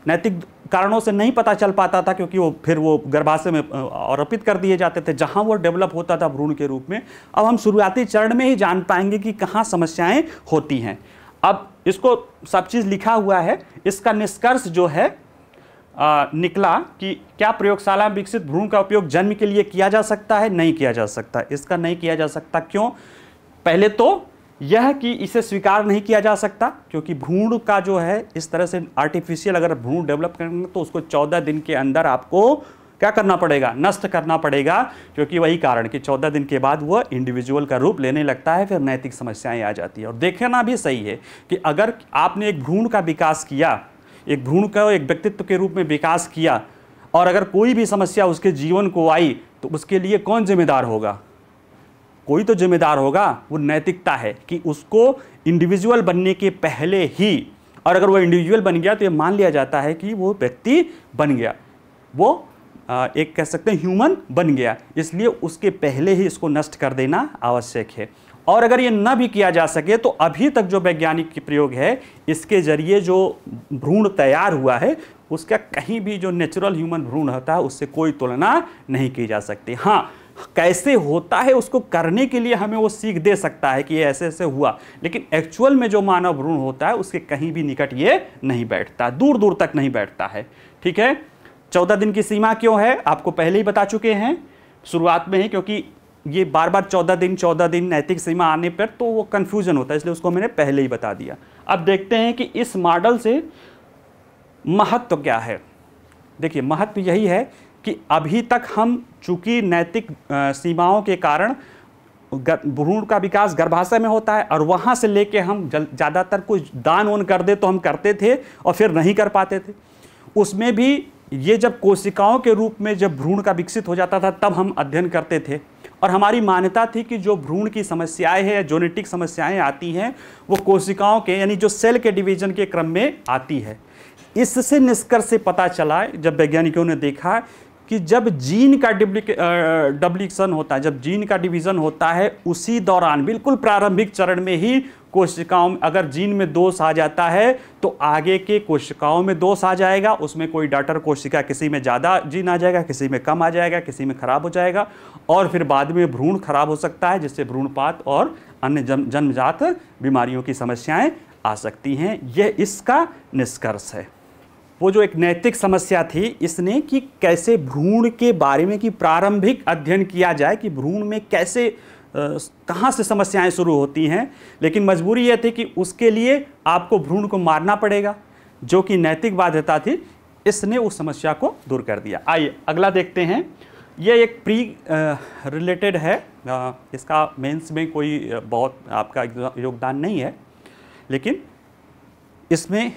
[SPEAKER 1] नैतिक कारणों से नहीं पता चल पाता था क्योंकि वो फिर वो गर्भाशय में अर्पित कर दिए जाते थे जहाँ वो डेवलप होता था भ्रूण के रूप में अब हम शुरुआती चरण में ही जान पाएंगे कि कहाँ समस्याएं होती हैं अब इसको सब चीज़ लिखा हुआ है इसका निष्कर्ष जो है आ, निकला कि क्या प्रयोगशाला विकसित भ्रूण का उपयोग जन्म के लिए किया जा सकता है नहीं किया जा सकता इसका नहीं किया जा सकता क्यों पहले तो यह कि इसे स्वीकार नहीं किया जा सकता क्योंकि भ्रूण का जो है इस तरह से आर्टिफिशियल अगर भ्रूण डेवलप करेंगे तो उसको चौदह दिन के अंदर आपको क्या करना पड़ेगा नष्ट करना पड़ेगा क्योंकि वही कारण कि चौदह दिन के बाद वह इंडिविजुअल का रूप लेने लगता है फिर नैतिक समस्याएं आ जाती है और देखना भी सही है कि अगर आपने एक भ्रूण का विकास किया एक भ्रूण का एक व्यक्तित्व के रूप में विकास किया और अगर कोई भी समस्या उसके जीवन को आई तो उसके लिए कौन जिम्मेदार होगा कोई तो जिम्मेदार होगा वो नैतिकता है कि उसको इंडिविजुअल बनने के पहले ही और अगर वो इंडिविजुअल बन गया तो ये मान लिया जाता है कि वो व्यक्ति बन गया वो एक कह सकते हैं ह्यूमन बन गया इसलिए उसके पहले ही इसको नष्ट कर देना आवश्यक है और अगर ये न भी किया जा सके तो अभी तक जो वैज्ञानिक की प्रयोग है इसके जरिए जो भ्रूण तैयार हुआ है उसका कहीं भी जो नेचुरल ह्यूमन भ्रूण होता है उससे कोई तुलना नहीं की जा सकती हाँ कैसे होता है उसको करने के लिए हमें वो सीख दे सकता है कि ये ऐसे ऐसे हुआ लेकिन एक्चुअल में जो मानव भ्रूण होता है उसके कहीं भी निकट ये नहीं बैठता दूर दूर तक नहीं बैठता है ठीक है चौदह दिन की सीमा क्यों है आपको पहले ही बता चुके हैं शुरुआत में ही क्योंकि ये बार बार चौदह दिन चौदह दिन नैतिक सीमा आने पर तो वो कन्फ्यूजन होता है इसलिए उसको मैंने पहले ही बता दिया अब देखते हैं कि इस मॉडल से महत्व तो क्या है देखिए महत्व तो यही है कि अभी तक हम चूंकि नैतिक सीमाओं के कारण भ्रूण का विकास गर्भाशय में होता है और वहाँ से लेके हम ज़्यादातर कुछ दान ओन कर दे तो हम करते थे और फिर नहीं कर पाते थे उसमें भी ये जब कोशिकाओं के रूप में जब भ्रूण का विकसित हो जाता था तब हम अध्ययन करते थे और हमारी मान्यता थी कि जो भ्रूण की समस्याएं हैं जोनेटिक समस्याएं आती हैं वो कोशिकाओं के यानी जो सेल के डिवीजन के क्रम में आती है इससे निष्कर्ष से पता चला जब वैज्ञानिकों ने देखा कि जब जीन का डब्लिकेशन होता है जब जीन का डिवीज़न होता है उसी दौरान बिल्कुल प्रारंभिक चरण में ही कोशिकाओं में अगर जीन में दोष आ जाता है तो आगे के कोशिकाओं में दोष आ जाएगा उसमें कोई डाटर कोशिका किसी में ज़्यादा जीन आ जाएगा किसी में कम आ जाएगा किसी में खराब हो जाएगा और फिर बाद में भ्रूण खराब हो सकता है जिससे भ्रूणपात और अन्य जन्मजात बीमारियों की समस्याएँ आ सकती हैं यह इसका निष्कर्ष है वो जो एक नैतिक समस्या थी इसने कि कैसे भ्रूण के बारे में कि प्रारंभिक अध्ययन किया जाए कि भ्रूण में कैसे कहाँ से समस्याएं शुरू होती हैं लेकिन मजबूरी यह थी कि उसके लिए आपको भ्रूण को मारना पड़ेगा जो कि नैतिक बाध्यता थी इसने उस समस्या को दूर कर दिया आइए अगला देखते हैं यह एक प्री रिलेटेड है आ, इसका मेंस में कोई बहुत आपका योगदान नहीं है लेकिन इसमें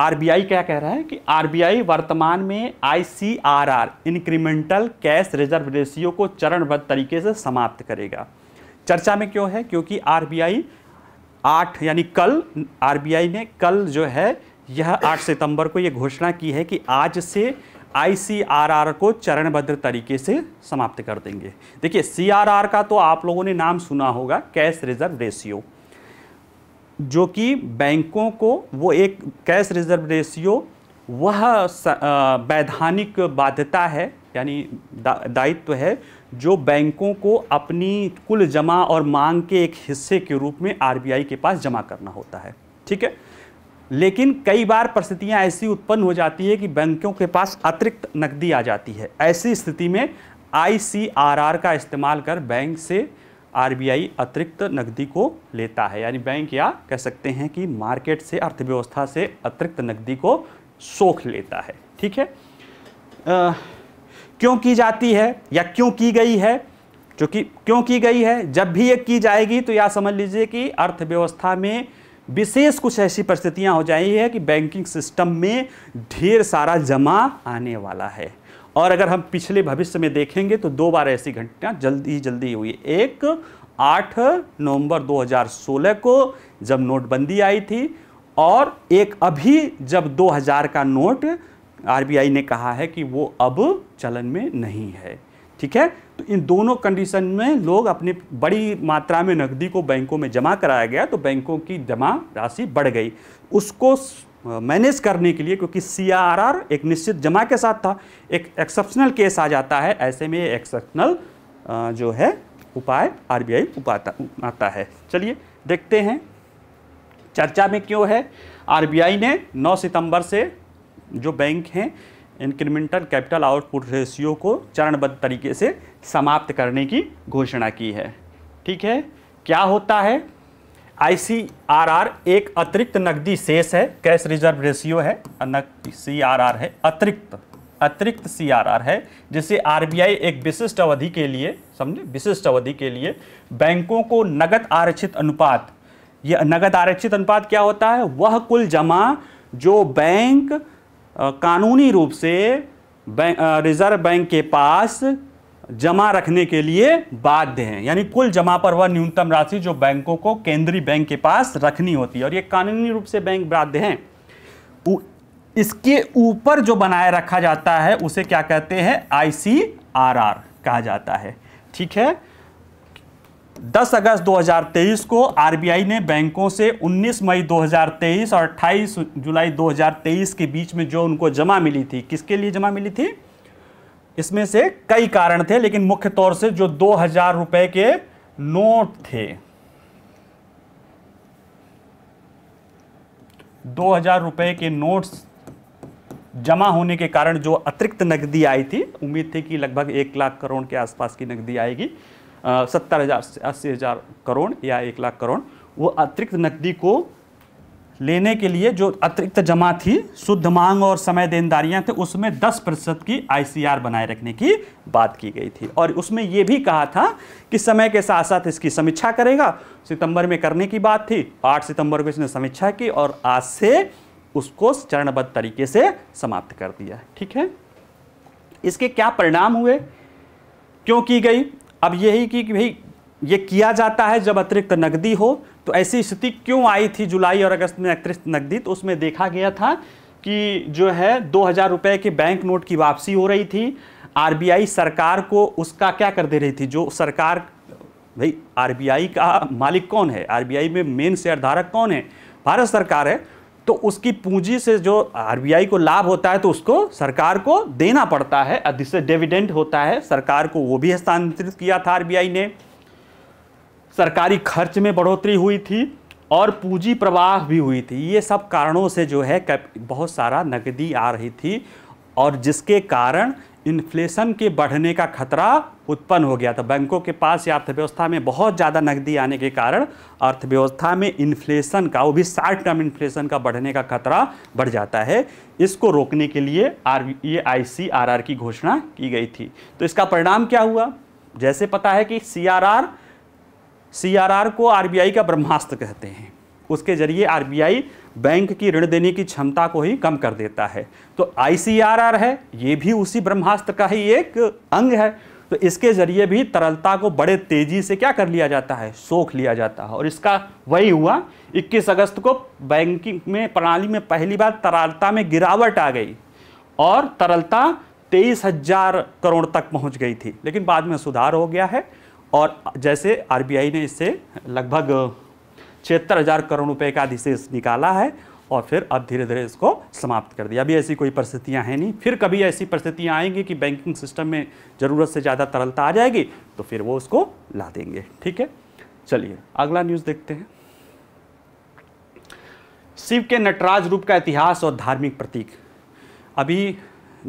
[SPEAKER 1] आरबीआई क्या कह रहा है कि आरबीआई वर्तमान में ICRR incremental cash reserve ratio को चरणबद्ध तरीके से समाप्त करेगा चर्चा में क्यों है क्योंकि आरबीआई आठ यानी कल आरबीआई ने कल जो है यह आठ सितंबर को यह घोषणा की है कि आज से आईसीआरआर को चरणबद्ध तरीके से समाप्त कर देंगे देखिए सीआरआर का तो आप लोगों ने नाम सुना होगा कैश रिजर्व रेशियो जो कि बैंकों को वो एक कैश रिजर्व रेशियो वह वैधानिक बाध्यता है यानी दा, दायित्व है जो बैंकों को अपनी कुल जमा और मांग के एक हिस्से के रूप में आरबीआई के पास जमा करना होता है ठीक है लेकिन कई बार परिस्थितियां ऐसी उत्पन्न हो जाती है कि बैंकों के पास अतिरिक्त नकदी आ जाती है ऐसी स्थिति में आईसीआरआर का इस्तेमाल कर बैंक से आरबीआई अतिरिक्त नकदी को लेता है यानी बैंक या कह सकते हैं कि मार्केट से अर्थव्यवस्था से अतिरिक्त नकदी को सोख लेता है ठीक है आ, क्यों की जाती है या क्यों की गई है क्योंकि क्यों की गई है जब भी ये की जाएगी तो या समझ लीजिए कि अर्थव्यवस्था में विशेष कुछ ऐसी परिस्थितियां हो जाएंगी है कि बैंकिंग सिस्टम में ढेर सारा जमा आने वाला है और अगर हम पिछले भविष्य में देखेंगे तो दो बार ऐसी घटना जल्दी जल्दी हुई एक 8 नवंबर 2016 को जब नोटबंदी आई थी और एक अभी जब 2000 का नोट आरबीआई ने कहा है कि वो अब चलन में नहीं है ठीक है तो इन दोनों कंडीशन में लोग अपनी बड़ी मात्रा में नकदी को बैंकों में जमा कराया गया तो बैंकों की जमा राशि बढ़ गई उसको मैनेज करने के लिए क्योंकि सीआरआर एक निश्चित जमा के साथ था एक एक्सेप्शनल केस आ जाता है ऐसे में एक्सेप्शनल जो है उपाय आरबीआई उपाता आता है चलिए देखते हैं चर्चा में क्यों है आरबीआई ने 9 सितंबर से जो बैंक हैं इंक्रीमेंटल कैपिटल आउटपुट रेशियो को चरणबद्ध तरीके से समाप्त करने की घोषणा की है ठीक है क्या होता है आईसीआरआर एक अतिरिक्त नकदी शेष है कैश रिजर्व रेशियो है सीआरआर है अतिरिक्त अतिरिक्त सीआरआर है जिसे आरबीआई एक विशिष्ट अवधि के लिए समझे विशिष्ट अवधि के लिए बैंकों को नगद आरक्षित अनुपात ये नगद आरक्षित अनुपात क्या होता है वह कुल जमा जो बैंक कानूनी रूप से बैंक, रिजर्व बैंक के पास जमा रखने के लिए बाध्य हैं यानी कुल जमा पर वह न्यूनतम राशि जो बैंकों को केंद्रीय बैंक के पास रखनी होती है और ये कानूनी रूप से बैंक बाध्य हैं इसके ऊपर जो बनाए रखा जाता है उसे क्या कहते हैं आई कहा जाता है ठीक है 10 अगस्त 2023 को आरबीआई ने बैंकों से 19 मई 2023 और 28 जुलाई 2023 के बीच में जो उनको जमा मिली थी किसके लिए जमा मिली थी इसमें से कई कारण थे लेकिन मुख्य तौर से जो दो हजार रुपए के नोट थे दो हजार रुपए के नोट्स जमा होने के कारण जो अतिरिक्त नकदी आई थी उम्मीद थी कि लगभग एक लाख करोड़ के आसपास की नकदी आएगी सत्तर हजार अस्सी हजार करोड़ या एक लाख करोड़ वो अतिरिक्त नकदी को लेने के लिए जो अतिरिक्त जमा थी शुद्ध मांग और समय देनदारियां थे उसमें 10 प्रतिशत की आईसीआर बनाए रखने की बात की गई थी और उसमें यह भी कहा था कि समय के साथ साथ इसकी समीक्षा करेगा सितंबर में करने की बात थी 8 सितंबर को इसने समीक्षा की और आज से उसको चरणबद्ध तरीके से समाप्त कर दिया ठीक है इसके क्या परिणाम हुए क्यों की गई अब यही कि भाई ये किया जाता है जब अतिरिक्त नकदी हो तो ऐसी स्थिति क्यों आई थी जुलाई और अगस्त में अतिरिक्त नकदी तो उसमें देखा गया था कि जो है दो हज़ार रुपये के बैंक नोट की वापसी हो रही थी आरबीआई सरकार को उसका क्या कर दे रही थी जो सरकार भाई आरबीआई का मालिक कौन है आरबीआई में मेन शेयरधारक कौन है भारत सरकार है तो उसकी पूंजी से जो आरबीआई को लाभ होता है तो उसको सरकार को देना पड़ता है जिससे डिविडेंड होता है सरकार को वो भी हस्तांतरित किया था आरबीआई ने सरकारी खर्च में बढ़ोतरी हुई थी और पूंजी प्रवाह भी हुई थी ये सब कारणों से जो है बहुत सारा नकदी आ रही थी और जिसके कारण इन्फ्लेशन के बढ़ने का खतरा उत्पन्न हो गया था बैंकों के पास या अर्थव्यवस्था में बहुत ज़्यादा नकदी आने के कारण अर्थव्यवस्था में इन्फ्लेशन का वो भी शॉर्ट टर्म इन्फ्लेशन का बढ़ने का खतरा बढ़ जाता है इसको रोकने के लिए आर ये आई की घोषणा की गई थी तो इसका परिणाम क्या हुआ जैसे पता है कि सी आर आर सीआरआर को आरबीआई का ब्रह्मास्त्र कहते हैं उसके जरिए आरबीआई बैंक की ऋण देने की क्षमता को ही कम कर देता है तो आईसीआरआर है ये भी उसी ब्रह्मास्त्र का ही एक अंग है तो इसके जरिए भी तरलता को बड़े तेजी से क्या कर लिया जाता है सोख लिया जाता है और इसका वही हुआ 21 अगस्त को बैंकिंग में प्रणाली में पहली बार तरलता में गिरावट आ गई और तरलता तेईस हजार करोड़ तक पहुँच गई थी लेकिन बाद में सुधार हो गया है और जैसे आरबीआई ने इससे लगभग छिहत्तर हज़ार करोड़ रुपए का अधिशेष निकाला है और फिर अब धीरे धीरे इसको समाप्त कर दिया अभी ऐसी कोई परिस्थितियां हैं नहीं फिर कभी ऐसी परिस्थितियां आएंगी कि बैंकिंग सिस्टम में ज़रूरत से ज़्यादा तरलता आ जाएगी तो फिर वो उसको ला देंगे ठीक है चलिए अगला न्यूज़ देखते हैं शिव के नटराज रूप का इतिहास और धार्मिक प्रतीक अभी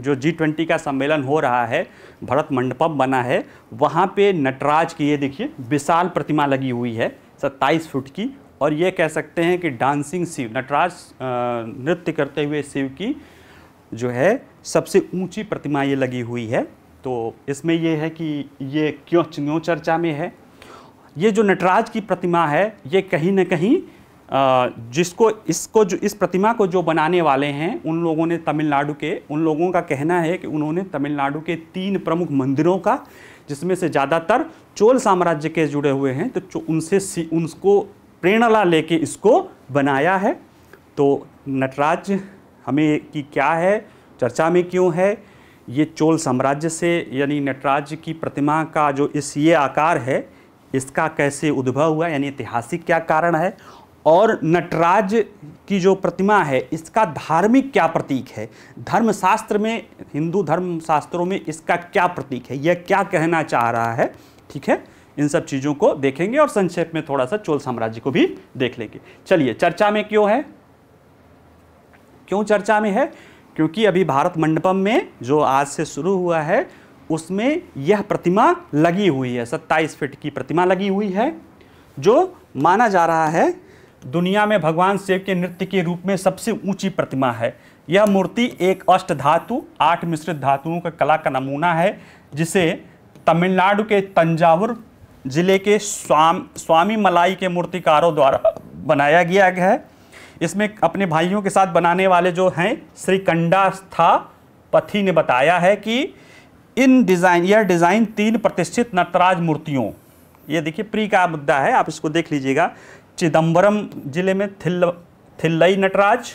[SPEAKER 1] जो जी ट्वेंटी का सम्मेलन हो रहा है भरत मंडपम बना है वहाँ पे नटराज की ये देखिए विशाल प्रतिमा लगी हुई है सत्ताईस फुट की और ये कह सकते हैं कि डांसिंग शिव नटराज नृत्य करते हुए शिव की जो है सबसे ऊंची प्रतिमा ये लगी हुई है तो इसमें यह है कि ये क्यों क्यों चर्चा में है ये जो नटराज की प्रतिमा है ये कहीं ना कहीं जिसको इसको जो इस प्रतिमा को जो बनाने वाले हैं उन लोगों ने तमिलनाडु के उन लोगों का कहना है कि उन्होंने तमिलनाडु के तीन प्रमुख मंदिरों का जिसमें से ज़्यादातर चोल साम्राज्य के जुड़े हुए हैं तो उनसे उनको प्रेरणा लेके इसको बनाया है तो नटराज हमें की क्या है चर्चा में क्यों है ये चोल साम्राज्य से यानी नटराज की प्रतिमा का जो इस ये आकार है इसका कैसे उद्भव हुआ यानी ऐतिहासिक क्या कारण है और नटराज की जो प्रतिमा है इसका धार्मिक क्या प्रतीक है धर्मशास्त्र में हिंदू धर्म शास्त्रों में इसका क्या प्रतीक है यह क्या कहना चाह रहा है ठीक है इन सब चीज़ों को देखेंगे और संक्षेप में थोड़ा सा चोल साम्राज्य को भी देख लेंगे चलिए चर्चा में क्यों है क्यों चर्चा में है क्योंकि अभी भारत मंडपम में जो आज से शुरू हुआ है उसमें यह प्रतिमा लगी हुई है सत्ताईस फिट की प्रतिमा लगी हुई है जो माना जा रहा है दुनिया में भगवान शिव के नृत्य के रूप में सबसे ऊंची प्रतिमा है यह मूर्ति एक अष्ट धातु आठ मिश्रित धातुओं का कला का नमूना है जिसे तमिलनाडु के तंजावुर जिले के स्वाम स्वामी मलाई के मूर्तिकारों द्वारा बनाया गया है इसमें अपने भाइयों के साथ बनाने वाले जो हैं श्री कंडास्था पथी ने बताया है कि इन डिज़ाइन यह डिज़ाइन तीन प्रतिष्ठित नटराज मूर्तियों ये देखिए प्री का मुद्दा है आप इसको देख लीजिएगा चिदम्बरम जिले में थिल्ल थिल्लई नटराज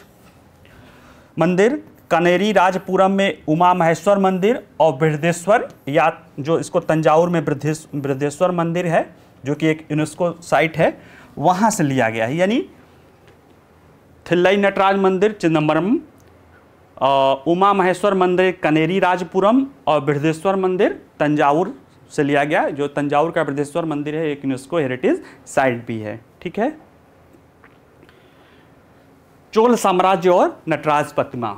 [SPEAKER 1] मंदिर कनेरी राजपुरम में उमा महेश्वर मंदिर और बृहदेश्वर या जो इसको तंजावुर में बृहदेश्वर मंदिर है जो कि एक यूनेस्को साइट है वहाँ से लिया गया है यानी थिल्लई नटराज मंदिर चिदम्बरम उमा महेश्वर मंदिर कनेरी राजपुरम और बृहदेश्वर मंदिर तंजावुर से लिया गया जो तंजावुर का बृहदेश्वर मंदिर है एक यूनेस्को हेरिटेज साइट भी है ठीक है चोल साम्राज्य और नटराज प्रतिमा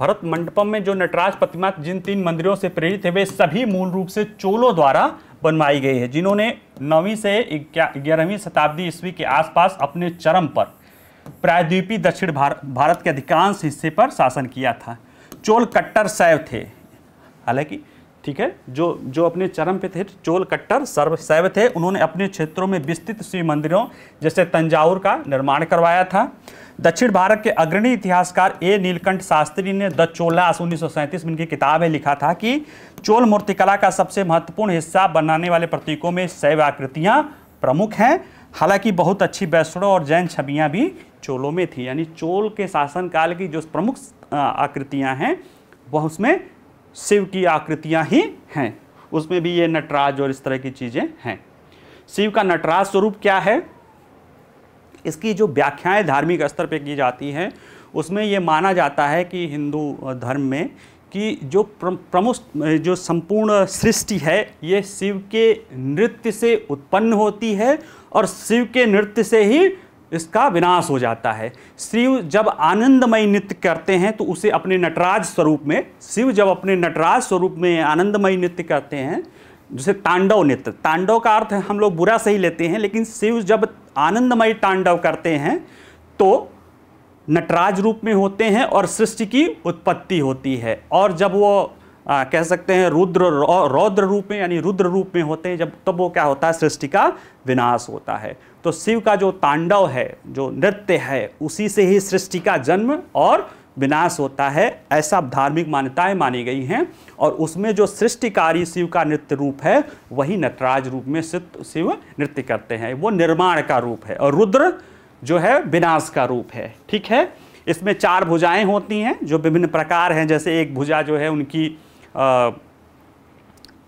[SPEAKER 1] भरत मंडपम में जो नटराज प्रतिमा जिन तीन मंदिरों से प्रेरित है वे सभी मूल रूप से चोलों द्वारा बनवाई गई है जिन्होंने नौवीं से ग्यारहवीं शताब्दी ईस्वी के आसपास अपने चरम पर प्रायद्वीपी दक्षिण भारत भारत के अधिकांश हिस्से पर शासन किया था चोल कट्टर शैव थे हालांकि ठीक है जो जो अपने चरम पे थे चोल कट्टर सर्व शैव थे उन्होंने अपने क्षेत्रों में विस्तृत शिव मंदिरों जैसे तंजावुर का निर्माण करवाया था दक्षिण भारत के अग्रणी इतिहासकार ए नीलकंठ शास्त्री ने द चोलास उन्नीस में इनकी किताब है लिखा था कि चोल मूर्तिकला का सबसे महत्वपूर्ण हिस्सा बनाने वाले प्रतीकों में शैव आकृतियाँ प्रमुख हैं हालांकि बहुत अच्छी वैष्णों और जैन छवियाँ भी चोलों में थी यानी चोल के शासनकाल की जो प्रमुख आकृतियाँ हैं वह उसमें शिव की आकृतियां ही हैं उसमें भी ये नटराज और इस तरह की चीज़ें हैं शिव का नटराज स्वरूप क्या है इसकी जो व्याख्याएं धार्मिक स्तर पर की जाती हैं उसमें ये माना जाता है कि हिंदू धर्म में कि जो प्रमुख जो संपूर्ण सृष्टि है ये शिव के नृत्य से उत्पन्न होती है और शिव के नृत्य से ही इसका विनाश हो जाता है शिव जब आनंदमय नृत्य करते हैं तो उसे अपने नटराज स्वरूप में शिव जब अपने नटराज स्वरूप में आनंदमय नृत्य करते हैं जैसे तांडव नृत्य तांडव का अर्थ हम लोग बुरा सही लेते हैं लेकिन शिव जब आनंदमय तांडव करते हैं तो नटराज रूप में होते हैं और सृष्टि की उत्पत्ति होती है और जब वो आ, कह सकते हैं रुद्र रौद्र रूप में यानी रुद्र रूप में होते हैं जब तब वो क्या होता है सृष्टि का विनाश होता है तो शिव का जो तांडव है जो नृत्य है उसी से ही सृष्टि का जन्म और विनाश होता है ऐसा धार्मिक मान्यताएं मानी गई हैं और उसमें जो सृष्टिकारी शिव का नृत्य रूप है वही नटराज रूप में शिव नृत्य करते हैं वो निर्माण का रूप है और रुद्र जो है विनाश का रूप है ठीक है इसमें चार भुजाएं होती हैं जो विभिन्न प्रकार हैं जैसे एक भुजा जो है उनकी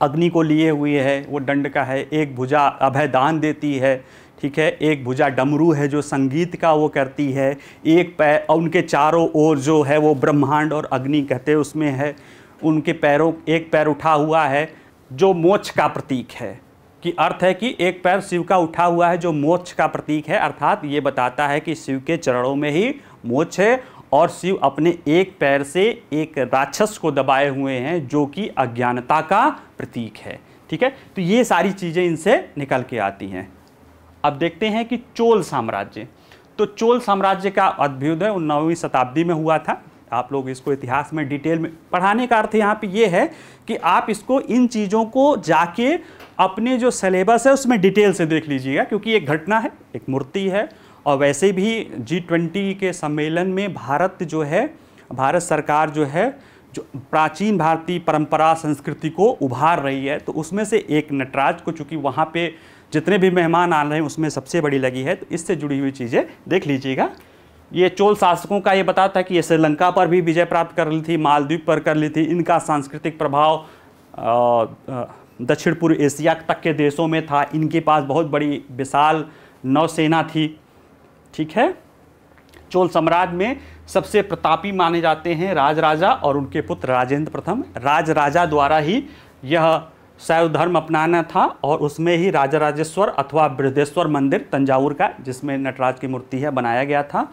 [SPEAKER 1] अग्नि को लिए हुए है वो दंड का है एक भुजा अभयदान देती है ठीक है एक भुजा डमरू है जो संगीत का वो करती है एक पैर और उनके चारों ओर जो है वो ब्रह्मांड और अग्नि कहते उसमें है उनके पैरों एक पैर उठा हुआ है जो मोक्ष का प्रतीक है कि अर्थ है कि एक पैर शिव का उठा हुआ है जो मोक्ष का प्रतीक है अर्थात ये बताता है कि शिव के चरणों में ही मोक्ष है और शिव अपने एक पैर से एक राक्षस को दबाए हुए हैं जो कि अज्ञानता का प्रतीक है ठीक है तो ये सारी चीज़ें इनसे निकल के आती हैं अब देखते हैं कि चोल साम्राज्य तो चोल साम्राज्य का अभ्युदय उन्नावी शताब्दी में हुआ था आप लोग इसको इतिहास में डिटेल में पढ़ाने का अर्थ यहाँ पे ये है कि आप इसको इन चीज़ों को जाके अपने जो सिलेबस है उसमें डिटेल से देख लीजिएगा क्योंकि एक घटना है एक मूर्ति है और वैसे भी जी ट्वेंटी के सम्मेलन में भारत जो है भारत सरकार जो है जो प्राचीन भारतीय परंपरा संस्कृति को उभार रही है तो उसमें से एक नटराज को चूँकि वहाँ पे जितने भी मेहमान आ रहे हैं उसमें सबसे बड़ी लगी है तो इससे जुड़ी हुई चीज़ें देख लीजिएगा ये चोल शासकों का ये बताता है कि ये श्रीलंका पर भी विजय प्राप्त कर ली थी मालदीव पर कर ली थी इनका सांस्कृतिक प्रभाव दक्षिण पूर्व एशिया तक के देशों में था इनके पास बहुत बड़ी विशाल नौसेना थी ठीक है चोल साम्राज्य में सबसे प्रतापी माने जाते हैं राज राजा और उनके पुत्र राजेंद्र प्रथम राज राजा द्वारा ही यह शैव धर्म अपनाना था और उसमें ही राजा राजेश्वर अथवा बृहदेश्वर मंदिर तंजावुर का जिसमें नटराज की मूर्ति है बनाया गया था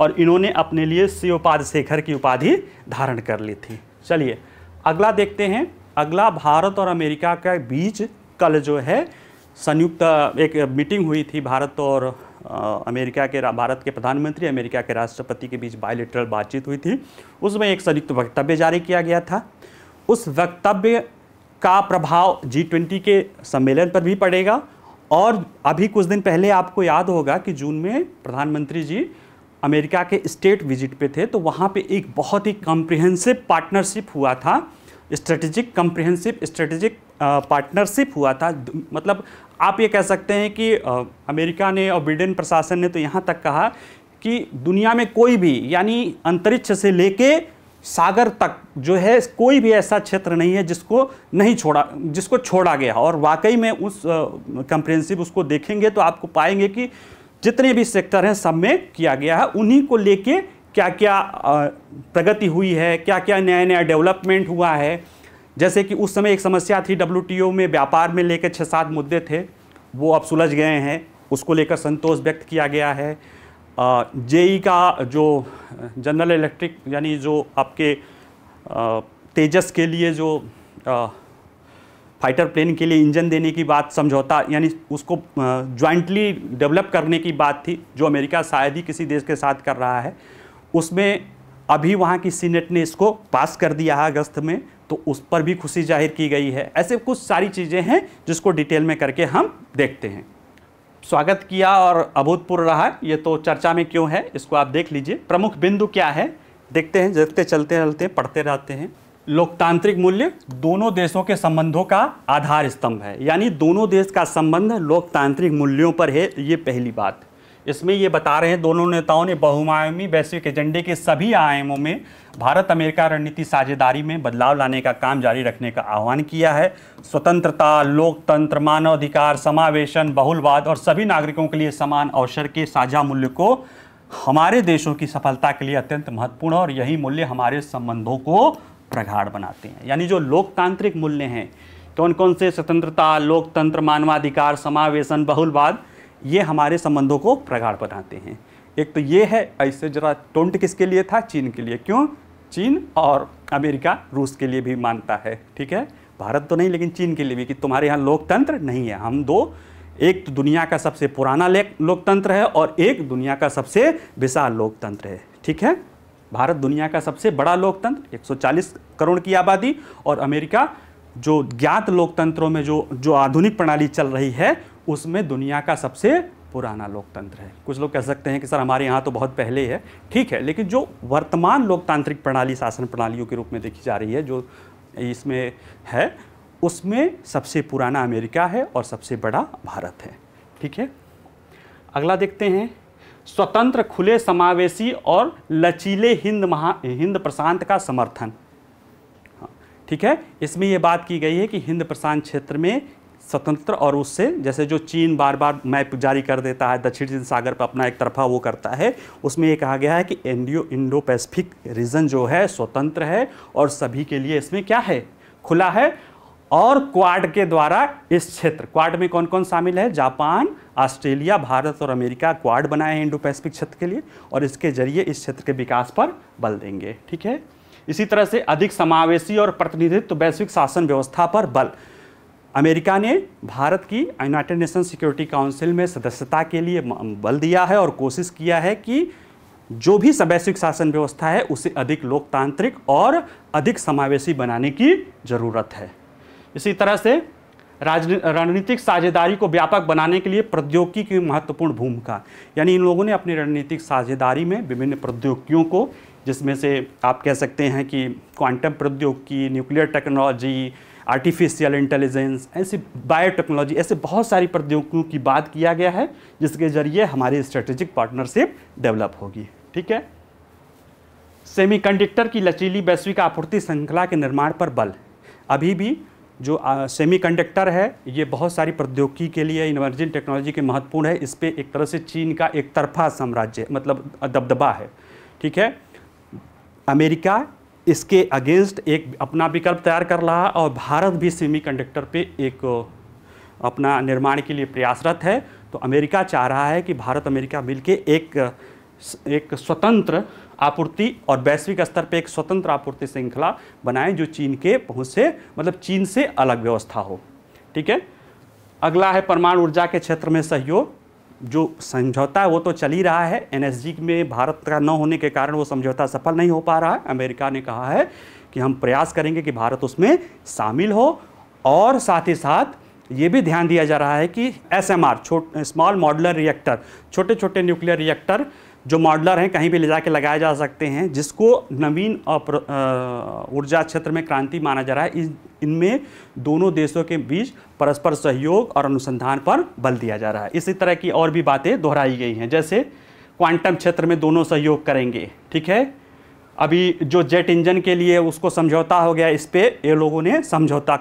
[SPEAKER 1] और इन्होंने अपने लिए शिवपाद शेखर की उपाधि धारण कर ली थी चलिए अगला देखते हैं अगला भारत और अमेरिका के बीच कल जो है संयुक्त एक मीटिंग हुई थी भारत और अमेरिका के भारत के प्रधानमंत्री अमेरिका के राष्ट्रपति के बीच बायोलिटरल बातचीत हुई थी उसमें एक संयुक्त वक्तव्य जारी किया गया था उस वक्तव्य का प्रभाव जी ट्वेंटी के सम्मेलन पर भी पड़ेगा और अभी कुछ दिन पहले आपको याद होगा कि जून में प्रधानमंत्री जी अमेरिका के स्टेट विजिट पे थे तो वहाँ पे एक बहुत ही कॉम्प्रिहेंसिव पार्टनरशिप हुआ था स्ट्रेटेजिक कम्प्रिहेंसिव स्ट्रेटेजिक पार्टनरशिप हुआ था मतलब आप ये कह सकते हैं कि आ, अमेरिका ने और ब्रिटेन प्रशासन ने तो यहाँ तक कहा कि दुनिया में कोई भी यानी अंतरिक्ष से लेके सागर तक जो है कोई भी ऐसा क्षेत्र नहीं है जिसको नहीं छोड़ा जिसको छोड़ा गया और वाकई में उस कंप्रेंसिव उसको देखेंगे तो आपको पाएंगे कि जितने भी सेक्टर हैं सब में किया गया है उन्हीं को लेके क्या क्या प्रगति हुई है क्या क्या नया नया डेवलपमेंट हुआ है जैसे कि उस समय एक समस्या थी डब्ल्यू में व्यापार में लेकर छः सात मुद्दे थे वो अब सुलझ गए हैं उसको लेकर संतोष व्यक्त किया गया है जेई का जो जनरल इलेक्ट्रिक यानी जो आपके तेजस के लिए जो फाइटर प्लेन के लिए इंजन देने की बात समझौता यानी उसको जॉइंटली डेवलप करने की बात थी जो अमेरिका शायद ही किसी देश के साथ कर रहा है उसमें अभी वहाँ की सीनेट ने इसको पास कर दिया है अगस्त में तो उस पर भी खुशी जाहिर की गई है ऐसे कुछ सारी चीज़ें हैं जिसको डिटेल में करके हम देखते हैं स्वागत किया और अभूतपूर्व रहा ये तो चर्चा में क्यों है इसको आप देख लीजिए प्रमुख बिंदु क्या है देखते हैं देखते चलते रहते हैं पढ़ते रहते हैं लोकतांत्रिक मूल्य दोनों देशों के संबंधों का आधार स्तंभ है यानी दोनों देश का संबंध लोकतांत्रिक मूल्यों पर है ये पहली बात इसमें ये बता रहे हैं दोनों नेताओं ने बहुमायमी वैश्विक एजेंडे के सभी आयामों में भारत अमेरिका रणनीति साझेदारी में बदलाव लाने का काम जारी रखने का आह्वान किया है स्वतंत्रता लोकतंत्र मानवाधिकार समावेशन बहुलवाद और सभी नागरिकों के लिए समान अवसर के साझा मूल्य को हमारे देशों की सफलता के लिए अत्यंत महत्वपूर्ण और यही मूल्य हमारे संबंधों को प्रगाढ़ बनाते हैं यानी जो लोकतांत्रिक मूल्य हैं कौन कौन से स्वतंत्रता लोकतंत्र मानवाधिकार समावेशन बहुलवाद ये हमारे संबंधों को प्रगाढ़ बनाते हैं एक तो ये है ऐसे जरा टोंट किसके लिए था चीन के लिए क्यों चीन और अमेरिका रूस के लिए भी मानता है ठीक है भारत तो नहीं लेकिन चीन के लिए भी कि तुम्हारे यहाँ लोकतंत्र नहीं है हम दो एक तो दुनिया का सबसे पुराना लोकतंत्र है और एक दुनिया का सबसे विशाल लोकतंत्र है ठीक है भारत दुनिया का सबसे बड़ा लोकतंत्र 140 करोड़ की आबादी और अमेरिका जो ज्ञात लोकतंत्रों में जो जो आधुनिक प्रणाली चल रही है उसमें दुनिया का सबसे पुराना लोकतंत्र है कुछ लोग कह सकते हैं कि सर हमारे यहाँ तो बहुत पहले है ठीक है लेकिन जो वर्तमान लोकतांत्रिक प्रणाली शासन प्रणालियों के रूप में देखी जा रही है जो इसमें है उसमें सबसे पुराना अमेरिका है और सबसे बड़ा भारत है ठीक है अगला देखते हैं स्वतंत्र खुले समावेशी और लचीले हिंद महा हिंद प्रशांत का समर्थन हाँ, ठीक है इसमें यह बात की गई है कि हिंद प्रशांत क्षेत्र में स्वतंत्र और उससे जैसे जो चीन बार बार मैप जारी कर देता है दक्षिण चीन सागर पर अपना एक तरफा वो करता है उसमें ये कहा गया है कि इंडियो इंडो पैसिफिक रीजन जो है स्वतंत्र है और सभी के लिए इसमें क्या है खुला है और क्वाड के द्वारा इस क्षेत्र क्वाड में कौन कौन शामिल है जापान ऑस्ट्रेलिया भारत और अमेरिका क्वाड बनाए हैं इंडो पैसिफिक क्षेत्र के लिए और इसके जरिए इस क्षेत्र के विकास पर बल देंगे ठीक है इसी तरह से अधिक समावेशी और प्रतिनिधित्व वैश्विक शासन व्यवस्था पर बल अमेरिका ने भारत की यूनाइटेड नेशन सिक्योरिटी काउंसिल में सदस्यता के लिए बल दिया है और कोशिश किया है कि जो भी वैश्विक शासन व्यवस्था है उसे अधिक लोकतांत्रिक और अधिक समावेशी बनाने की ज़रूरत है इसी तरह से रणनीतिक साझेदारी को व्यापक बनाने के लिए प्रौद्योगिकी की महत्वपूर्ण भूमिका यानी इन लोगों ने अपनी रणनीतिक साझेदारी में विभिन्न प्रौद्योगिकियों को जिसमें से आप कह सकते हैं कि क्वांटम प्रौद्योगिकी न्यूक्लियर टेक्नोलॉजी आर्टिफिशियल इंटेलिजेंस ऐसी बायोटेक्नोलॉजी ऐसे बहुत सारी प्रौद्योगिकियों की बात किया गया है जिसके ज़रिए हमारी स्ट्रेटेजिक पार्टनरशिप डेवलप होगी ठीक है सेमीकंडक्टर की लचीली वैश्विक आपूर्ति श्रृंखला के निर्माण पर बल अभी भी जो सेमीकंडक्टर है ये बहुत सारी प्रौद्योगिकी के लिए इमर्जिंग टेक्नोलॉजी के महत्वपूर्ण है इस पर एक तरह से चीन का एक तरफा साम्राज्य मतलब दबदबा है ठीक है अमेरिका इसके अगेंस्ट एक अपना विकल्प तैयार कर रहा है और भारत भी सेमी कंडक्टर पे एक अपना निर्माण के लिए प्रयासरत है तो अमेरिका चाह रहा है कि भारत अमेरिका मिलके एक एक स्वतंत्र आपूर्ति और वैश्विक स्तर पे एक स्वतंत्र आपूर्ति श्रृंखला बनाएं जो चीन के पहुँच से मतलब चीन से अलग व्यवस्था हो ठीक है अगला है परमाणु ऊर्जा के क्षेत्र में सहयोग जो समझौता है वो तो चल ही रहा है एनएसजी में भारत का न होने के कारण वो समझौता सफल नहीं हो पा रहा है अमेरिका ने कहा है कि हम प्रयास करेंगे कि भारत उसमें शामिल हो और साथ ही साथ ये भी ध्यान दिया जा रहा है कि एस एम आर छोट स्मॉल मॉडलर रिएक्टर छोटे छोटे न्यूक्लियर रिएक्टर जो मॉडलर हैं कहीं भी ले जाके लगाए जा सकते हैं जिसको नवीन ऊर्जा क्षेत्र में क्रांति माना जा रहा है इनमें दोनों देशों के बीच परस्पर सहयोग और अनुसंधान पर बल दिया जा रहा है इसी तरह की और भी बातें दोहराई गई हैं जैसे क्वांटम क्षेत्र में दोनों सहयोग करेंगे ठीक है अभी जो जेट इंजन के लिए उसको समझौता हो गया इस पर ये लोगों ने समझौता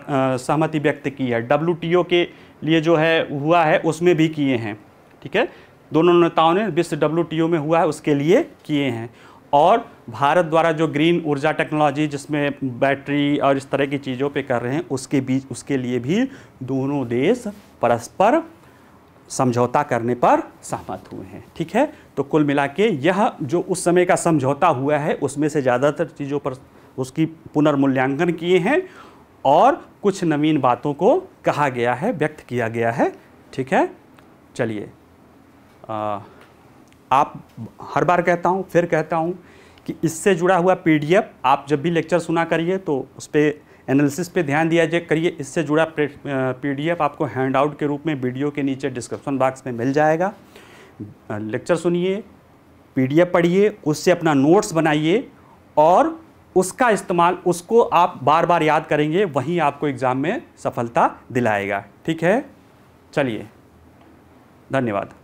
[SPEAKER 1] सहमति व्यक्त की है डब्ल्यू के लिए जो है हुआ है उसमें भी किए हैं ठीक है दोनों नेताओं ने विश्व डब्ल्यू में हुआ है उसके लिए किए हैं और भारत द्वारा जो ग्रीन ऊर्जा टेक्नोलॉजी जिसमें बैटरी और इस तरह की चीज़ों पे कर रहे हैं उसके बीच उसके लिए भी दोनों देश परस्पर समझौता करने पर सहमत हुए हैं ठीक है तो कुल मिला के यह जो उस समय का समझौता हुआ है उसमें से ज़्यादातर चीज़ों पर उसकी पुनर्मूल्यांकन किए हैं और कुछ नवीन बातों को कहा गया है व्यक्त किया गया है ठीक है चलिए आप हर बार कहता हूँ फिर कहता हूँ कि इससे जुड़ा हुआ पीडीएफ आप जब भी लेक्चर सुना करिए तो उस पर एनालिसिस पे ध्यान दिया जाए करिए इससे जुड़ा पीडीएफ आपको हैंडआउट के रूप में वीडियो के नीचे डिस्क्रिप्शन बॉक्स में मिल जाएगा लेक्चर सुनिए पीडीएफ पढ़िए उससे अपना नोट्स बनाइए और उसका इस्तेमाल उसको आप बार बार याद करेंगे वहीं आपको एग्ज़ाम में सफलता दिलाएगा ठीक है चलिए धन्यवाद